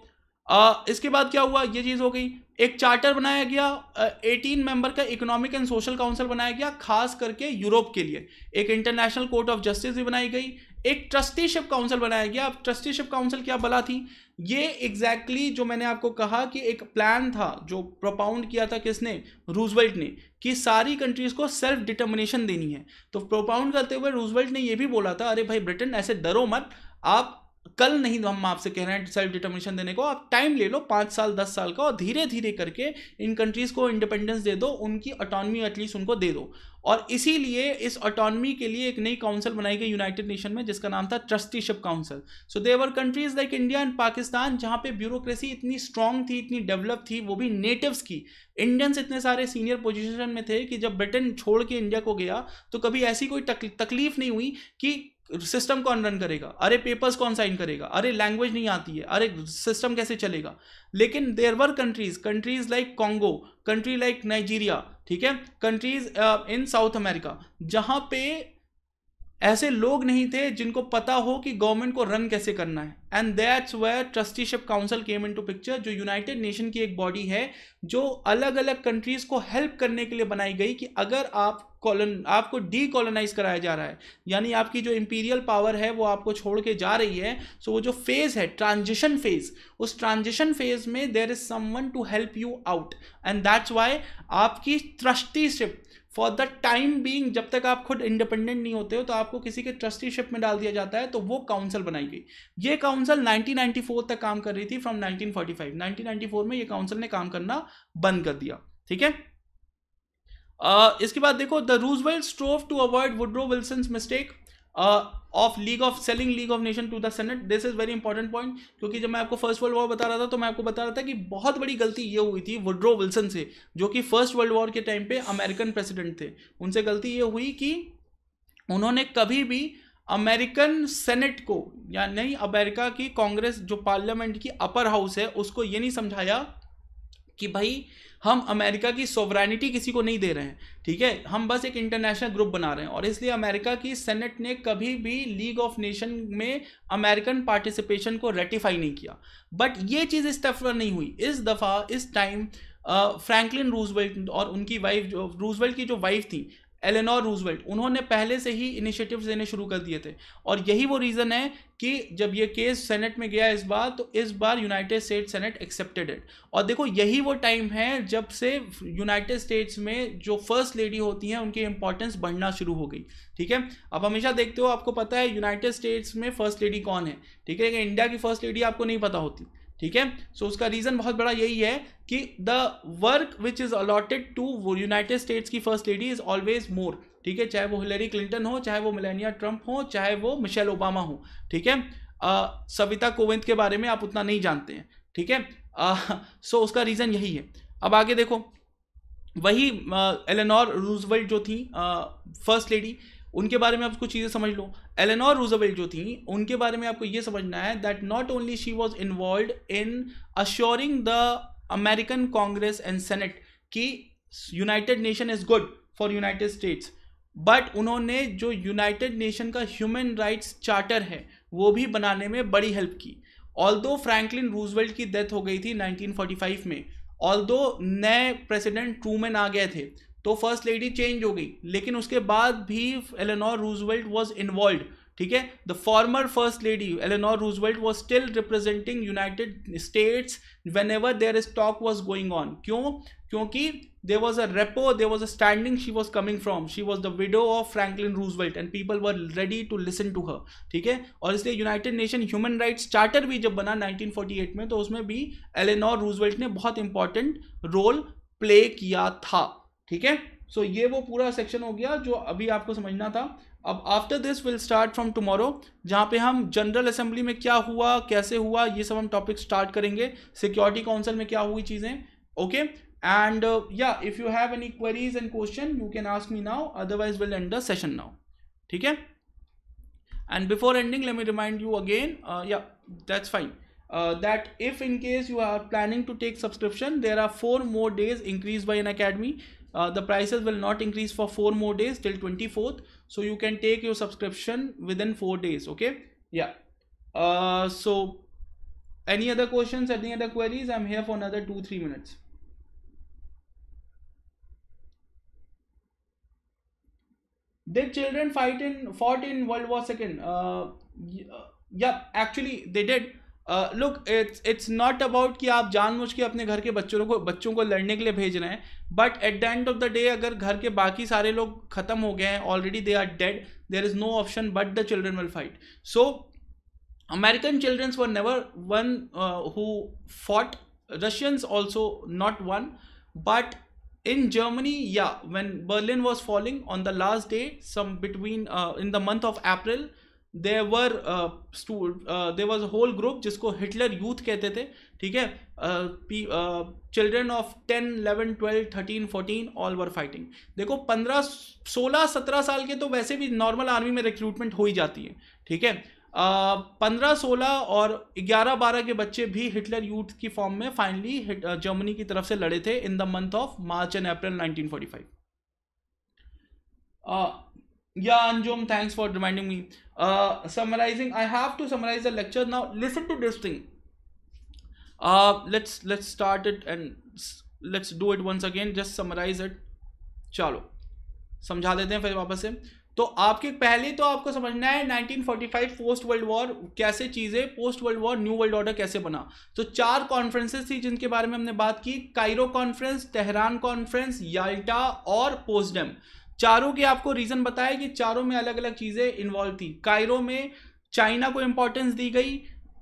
आ, इसके बाद क्या हुआ ये चीज़ हो गई एक चार्टर बनाया गया एटीन मेंबर का इकोनॉमिक एंड सोशल काउंसिल बनाया गया खास करके यूरोप के लिए एक इंटरनेशनल कोर्ट ऑफ जस्टिस भी बनाई गई एक ट्रस्टीशिप काउंसिल बनाया गया अब ट्रस्टीशिप काउंसिल क्या बला थी ये एग्जैक्टली exactly जो मैंने आपको कहा कि एक प्लान था जो प्रोपाउंड किया था किसने रूजवेल्ट ने कि सारी कंट्रीज़ को सेल्फ डिटर्मिनेशन देनी है तो प्रोपाउंड करते हुए रूजवेल्ट ने ये भी बोला था अरे भाई ब्रिटेन ऐसे डरो मत आप कल नहीं हम आपसे कह रहे हैं सेल्फ डिटर्मिनेशन देने को आप टाइम ले लो पाँच साल दस साल का और धीरे धीरे करके इन कंट्रीज को इंडिपेंडेंस दे दो उनकी ऑटोनमी एटलीस्ट उनको दे दो और इसीलिए इस अटोनमी के लिए एक नई काउंसिल बनाई गई यूनाइटेड नेशन में जिसका नाम था trusteeship council so they were countries like India and Pakistan जहाँ पे ब्यूरोक्रेसी इतनी स्ट्रांग थी इतनी डेवलप थी वो भी नेटिव्स की इंडियंस इतने सारे सीनियर पोजिशन में थे कि जब ब्रिटेन छोड़ के इंडिया को गया तो कभी ऐसी कोई तकलीफ नहीं हुई कि सिस्टम कौन रन करेगा अरे पेपर्स कौन साइन करेगा अरे लैंग्वेज नहीं आती है अरे सिस्टम कैसे चलेगा लेकिन there were countries countries like Congo country like Nigeria ठीक है कंट्रीज इन साउथ अमेरिका जहाँ पे ऐसे लोग नहीं थे जिनको पता हो कि गवर्नमेंट को रन कैसे करना है and that's where trusteeship council came in to picture जो यूनाइटेड नेशन की एक बॉडी है जो अलग अलग कंट्रीज को हेल्प करने के लिए बनाई गई कि अगर आप कॉलन आपको डी कॉलोनाइज कराया जा रहा है यानी आपकी जो इंपीरियल पावर है वो आपको छोड़ के जा रही है सो so वो जो फेज़ है ट्रांजिशन फेज़ उस ट्रांजिशन फेज़ में there is someone to help you out and that's why आपकी trusteeship for the time being जब तक आप खुद इंडिपेंडेंट नहीं होते हो तो आपको किसी के ट्रस्टीशिप में डाल दिया जाता है तो वो काउंसिल बनाई गई ये काउंसिल 1994 तक काम कर रही थी फ्रॉम 1945 1994 में ये काउंसिल ने काम करना बंद कर दिया ठीक है uh, इसके बाद देखो the Roosevelt strove to avoid Woodrow Wilson mistake of League of selling League of Nation to the Senate this is very important point क्योंकि जब मैं आपको फर्स्ट वर्ल्ड वॉर बता रहा था तो मैं आपको बता रहा था कि बहुत बड़ी गलती ये हुई थी वुड्रो विल्सन से जो कि फर्स्ट वर्ल्ड वॉर के टाइम पे अमेरिकन प्रेसिडेंट थे उनसे गलती ये हुई कि उन्होंने कभी भी अमेरिकन सेनेट को या नहीं अमेरिका की कांग्रेस जो पार्लियामेंट की अपर हाउस है उसको ये नहीं समझाया कि भाई हम अमेरिका की सोवरेनिटी किसी को नहीं दे रहे हैं ठीक है हम बस एक इंटरनेशनल ग्रुप बना रहे हैं और इसलिए अमेरिका की सेनेट ने कभी भी लीग ऑफ नेशन में अमेरिकन पार्टिसिपेशन को रेटिफाई नहीं किया बट ये चीज़ इस दफा नहीं हुई इस दफ़ा इस टाइम फ्रैंकलिन रूजवेल्ट और उनकी वाइफ जो रूजवेल्ट की जो वाइफ थी एलेनोर रूजवेल्ट उन्होंने पहले से ही इनिशिएटिव्स देने शुरू कर दिए थे और यही वो रीज़न है कि जब ये केस सेनेट में गया इस बार तो इस बार United State Senate accepted it और देखो यही वो टाइम है जब से यूनाइटेड स्टेट्स में जो फर्स्ट लेडी होती हैं उनकी इंपॉर्टेंस बढ़ना शुरू हो गई ठीक है अब हमेशा देखते हो आपको पता है यूनाइटेड स्टेट्स में फर्स्ट लेडी कौन है ठीक है इंडिया की फर्स्ट लेडी आपको नहीं पता होती ठीक है सो उसका रीजन बहुत बड़ा यही है कि the work which is allotted to United States की first lady is always more ठीक है चाहे वो हिलेरी क्लिंटन हो चाहे वो मिलेनिया ट्रंप हो चाहे वो मिशेल ओबामा हो ठीक है सविता कोविंद के बारे में आप उतना नहीं जानते हैं ठीक है सो उसका रीज़न यही है अब आगे देखो वही एलेनॉर रूजवेल्ट जो थी फर्स्ट लेडी उनके बारे में आप कुछ चीज़ें समझ लो एलेनोर रूजवेल जो थी उनके बारे में आपको ये समझना है that not only she was involve in assuring the American Congress and Senate कि United Nation is good for United States but उन्होंने जो यूनाइटेड नेशन का ह्यूमन राइट्स चार्टर है वो भी बनाने में बड़ी हेल्प की ऑल दो फ्रैंकलिन रूजवेल्ट की डेथ हो गई थी 1945 में ऑल दो नए प्रेसिडेंट ट्रूमैन आ गए थे तो फर्स्ट लेडी चेंज हो गई लेकिन उसके बाद भी एलेनॉर रूजवेल्ट वॉज इन्वॉल्व ठीक है the former first lady Eleanor Roosevelt was still representing United States whenever there is talk was going on क्यों क्योंकि there was a rapport there was a standing she was coming from she was the widow of Franklin Roosevelt and people were ready to listen to her ठीक है और इसलिए United Nation human rights charter भी जब बना 1948 में तो उसमें भी एलेनॉर रूजवेल्ट ने बहुत इंपॉर्टेंट रोल प्ले किया था ठीक है सो ये वो पूरा सेक्शन हो गया जो अभी आपको समझना था अब after this will start from tomorrow जहाँ पे हम जनरल असेंबली में क्या हुआ कैसे हुआ ये सब हम टॉपिक स्टार्ट करेंगे सिक्योरिटी काउंसिल में क्या हुई चीज़ें okay and yeah if you have any queries and question you can ask me now otherwise will end the session now ठीक है and before ending let me remind you again yeah that's fine that if in case you are planning to take subscription there are four more days increase by Unacademy Uh, the prices will not increase for four more days till 24th so you can take your subscription within four days okay yeah uh, so any other questions any other queries i'm here for another two three minutes did children fight in fought in world war second uh, uh yeah actually they did look it's it's not about कि आप जानबूझ के अपने घर के बच्चों को बच्चों को लड़ने के लिए भेज रहे हैं but at the end of the day अगर घर के बाकी सारे लोग खत्म हो गए हैं already they are dead there is no option but the children will fight so American childrens were never one who fought Russians also not one but in Germany या when Berlin was falling on the last day sometime in the month of April there were there was whole group जिसको Hitler Youth कहते थे ठीक है children of ten eleven twelve thirteen fourteen all were fighting देखो पंद्रह सोलह सत्रह साल के तो वैसे भी नॉर्मल आर्मी में रिक्रूटमेंट हो ही जाती है ठीक है uh, पंद्रह सोलह और ग्यारह बारह के बच्चे भी हिटलर यूथ की फॉर्म में फाइनली जर्मनी uh, की तरफ से लड़े थे in the month of March and April nineteen forty five Yeah, Anjum, thanks for reminding me. Uh, summarizing, I have to summarize the lecture now. Listen to this thing. Uh, let's let's start it and let's do it once again. Just summarize it. chalo samjha dete hain fir wapas se तो आपके पहले तो आपको समझना है 1945 post world war कैसे चीज़ें post world war new world order कैसे बना तो चार कॉन्फ्रेंसेस थी जिनके बारे में हमने बात की Cairo conference Tehran conference Yalta और पोस्टडम चारों के आपको रीजन बताया कि चारों में अलग अलग चीजें इन्वॉल्व थी कायरो में चाइना को इंपॉर्टेंस दी गई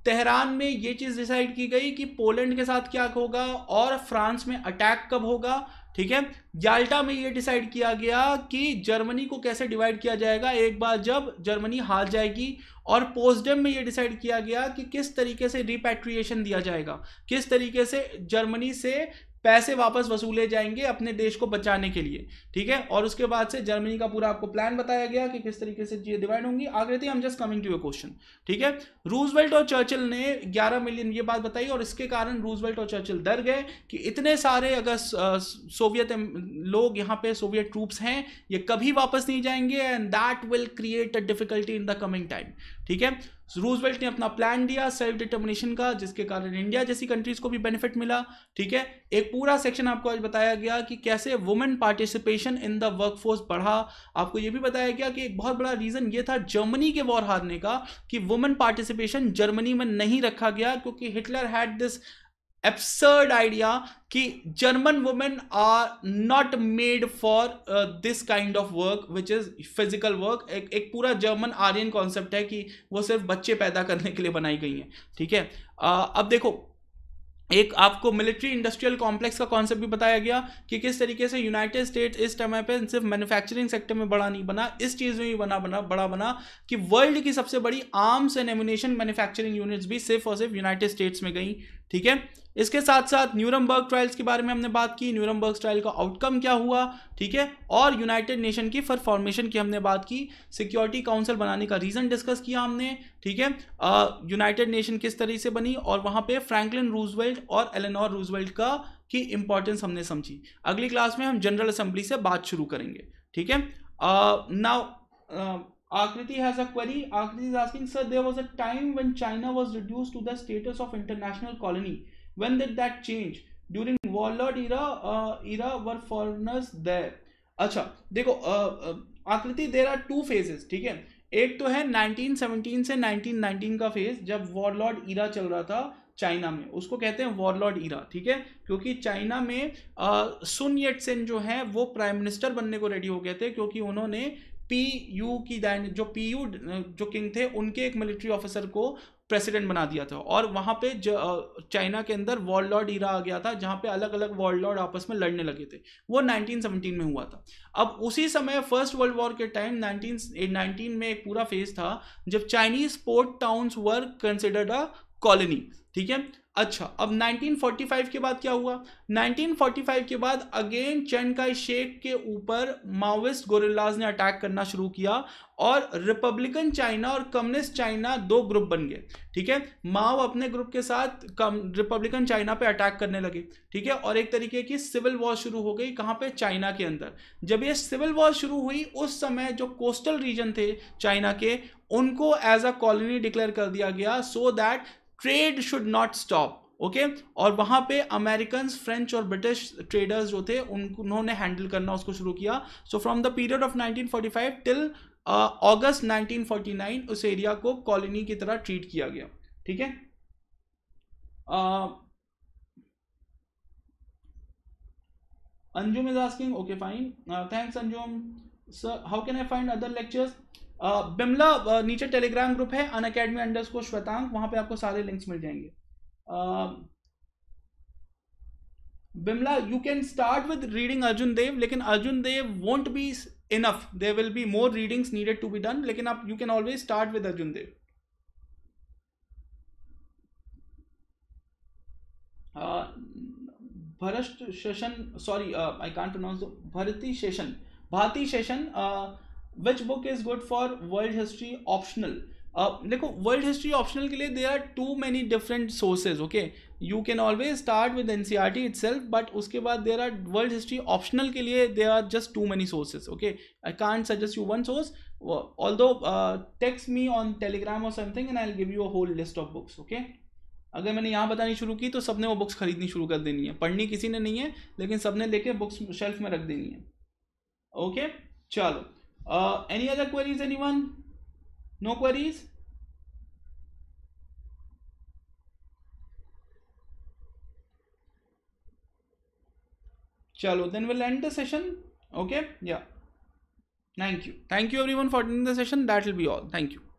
तेहरान में ये चीज़ डिसाइड की गई कि पोलैंड के साथ क्या होगा और फ्रांस में अटैक कब होगा ठीक है याल्टा में ये डिसाइड किया गया कि जर्मनी को कैसे डिवाइड किया जाएगा एक बार जब जर्मनी हार जाएगी और पोस्टम में ये डिसाइड किया गया कि किस तरीके से रिपेट्रिएशन दिया जाएगा किस तरीके से जर्मनी से पैसे वापस वसूले जाएंगे अपने देश को बचाने के लिए ठीक है और उसके बाद से जर्मनी का पूरा आपको प्लान बताया गया कि किस तरीके से ये डिवाइड होंगी आकृति हम just coming to a question ठीक है रूजवेल्ट और चर्चिल ने 11 मिलियन ये बात बताई और इसके कारण रूजवेल्ट और चर्चिल डर गए कि इतने सारे अगर सोवियत लोग यहाँ पे सोवियत ट्रूप्स हैं ये कभी वापस नहीं जाएंगे and that will create a difficulty in the coming time ठीक है रूजवेल्ट ने अपना प्लान दिया सेल्फ डिटर्मिनेशन का जिसके कारण इंडिया जैसी कंट्रीज को भी बेनिफिट मिला ठीक है एक पूरा सेक्शन आपको आज बताया गया कि कैसे women participation in the workforce बढ़ा आपको यह भी बताया गया कि एक बहुत बड़ा रीजन ये था जर्मनी के वॉर हारने का कि वुमेन पार्टिसिपेशन जर्मनी में नहीं रखा गया क्योंकि Hitler had this absurd idea कि German women are not made for this kind of work which is physical work एक एक पूरा जर्मन आर्यन कॉन्सेप्ट है कि वो सिर्फ बच्चे पैदा करने के लिए बनाई गई हैं ठीक है uh, अब देखो एक आपको मिलिट्री इंडस्ट्रियल कॉम्प्लेक्स का कॉन्सेप्ट भी बताया गया कि किस तरीके से यूनाइटेड स्टेट इस समय पे सिर्फ मैन्युफैक्चरिंग सेक्टर में बड़ा नहीं बना इस चीज़ में भी बना बना बड़ा बना कि वर्ल्ड की सबसे बड़ी arms and ammunition manufacturing units भी सिर्फ और सिर्फ यूनाइटेड स्टेट्स में गई ठीक है इसके साथ साथ न्यूरमबर्ग ट्रायल्स के बारे में हमने बात की न्यूरमबर्ग ट्रायल का आउटकम क्या हुआ ठीक है और यूनाइटेड नेशन की फर फॉर्मेशन की हमने बात की सिक्योरिटी काउंसिल बनाने का रीज़न डिस्कस किया हमने ठीक है यूनाइटेड नेशन किस तरह से बनी और वहाँ पे फ्रैंकलिन रूजवेल्ट और एलेनोर रूजवेल्ट का की इंपॉर्टेंस हमने समझी अगली क्लास में हम जनरल असेंबली से बात शुरू करेंगे ठीक है now Akriti has a query. Akriti is asking, sir, there was a time when China was reduced to the status of international colony. When did that change? During warlord era, uh, era were foreigners there. अच्छा देखो आकृति देर are two phases ठीक है एक तो है 1917 से 1919 का फेज जब वॉरलॉर्ड ईरा चल रहा था चाइना में उसको कहते हैं वॉरलॉर्ड ईरा ठीक है क्योंकि चाइना में सुन येट सेन जो है वो प्राइम मिनिस्टर बनने को रेडी हो गए थे क्योंकि उन्होंने पी यू की दाइन जो पी यू जो किंग थे उनके एक मिलिट्री ऑफिसर को प्रेसिडेंट बना दिया था और वहाँ पे चाइना के अंदर वर्ल्ड लॉर्ड ईरा आ गया था जहाँ पे अलग अलग वर्ल्ड लॉर्ड आपस में लड़ने लगे थे वो 1917 में हुआ था अब उसी समय फर्स्ट वर्ल्ड वॉर के टाइम 1919 में एक पूरा फेज था जब Chinese port towns were considered a colony ठीक है अच्छा अब 1945 के बाद क्या हुआ 1945 के बाद अगेन चैनकाई शेख के ऊपर माओविस्ट गोरिल्लाज ने अटैक करना शुरू किया और रिपब्लिकन चाइना और कम्युनिस्ट चाइना दो ग्रुप बन गए ठीक है माओ अपने ग्रुप के साथ कम रिपब्लिकन चाइना पे अटैक करने लगे ठीक है और एक तरीके की सिविल वॉर शुरू हो गई कहाँ पे चाइना के अंदर जब ये सिविल वॉर शुरू हुई उस समय जो कोस्टल रीजन थे चाइना के उनको एज अ कॉलोनी डिक्लेयर कर दिया गया so so that trade should not stop okay और वहां पे अमेरिकन फ्रेंच और ब्रिटिश ट्रेडर्स जो थे उन्होंने हैंडल करना उसको शुरू किया so from the period of 1945 till अगस्त uh, 1949 उस एरिया को कॉलोनी की तरह ट्रीट किया गया ठीक है Anjum is asking okay fine thanks Anjum sir how can I find other lectures Bimla नीचे टेलीग्राम ग्रुप है अन अकेडमी अंडर्स को श्वेतांक वहां पे आपको सारे लिंक्स मिल जाएंगे Bimla you can start with reading Arjun Dev लेकिन Arjun Dev won't be enough they will be more readings needed to be done लेकिन आप you can always start with Arjun Dev Bharat Seshan sorry I can't pronounce Bharti Seshan Bharati Seshan uh, which book is good for world history optional देखो world history optional के लिए there are too many different sources okay you can always start with N C E R T itself उसके बाद there are world history optional के लिए they are just too many sources okay I can't suggest you one source although text me on Telegram or something and I give you a whole list of books okay अगर मैंने यहाँ बतानी शुरू की तो सबने वो books खरीदनी शुरू कर देनी है पढ़नी किसी ने नहीं है लेकिन सबने लेके बुक्स शेल्फ में रख देनी है ओके चलो Uh, any other queries, anyone? No queries? Chalo, then we'll end the session. Okay, yeah. Thank you. Thank you everyone for attending the session. That will be all. Thank you.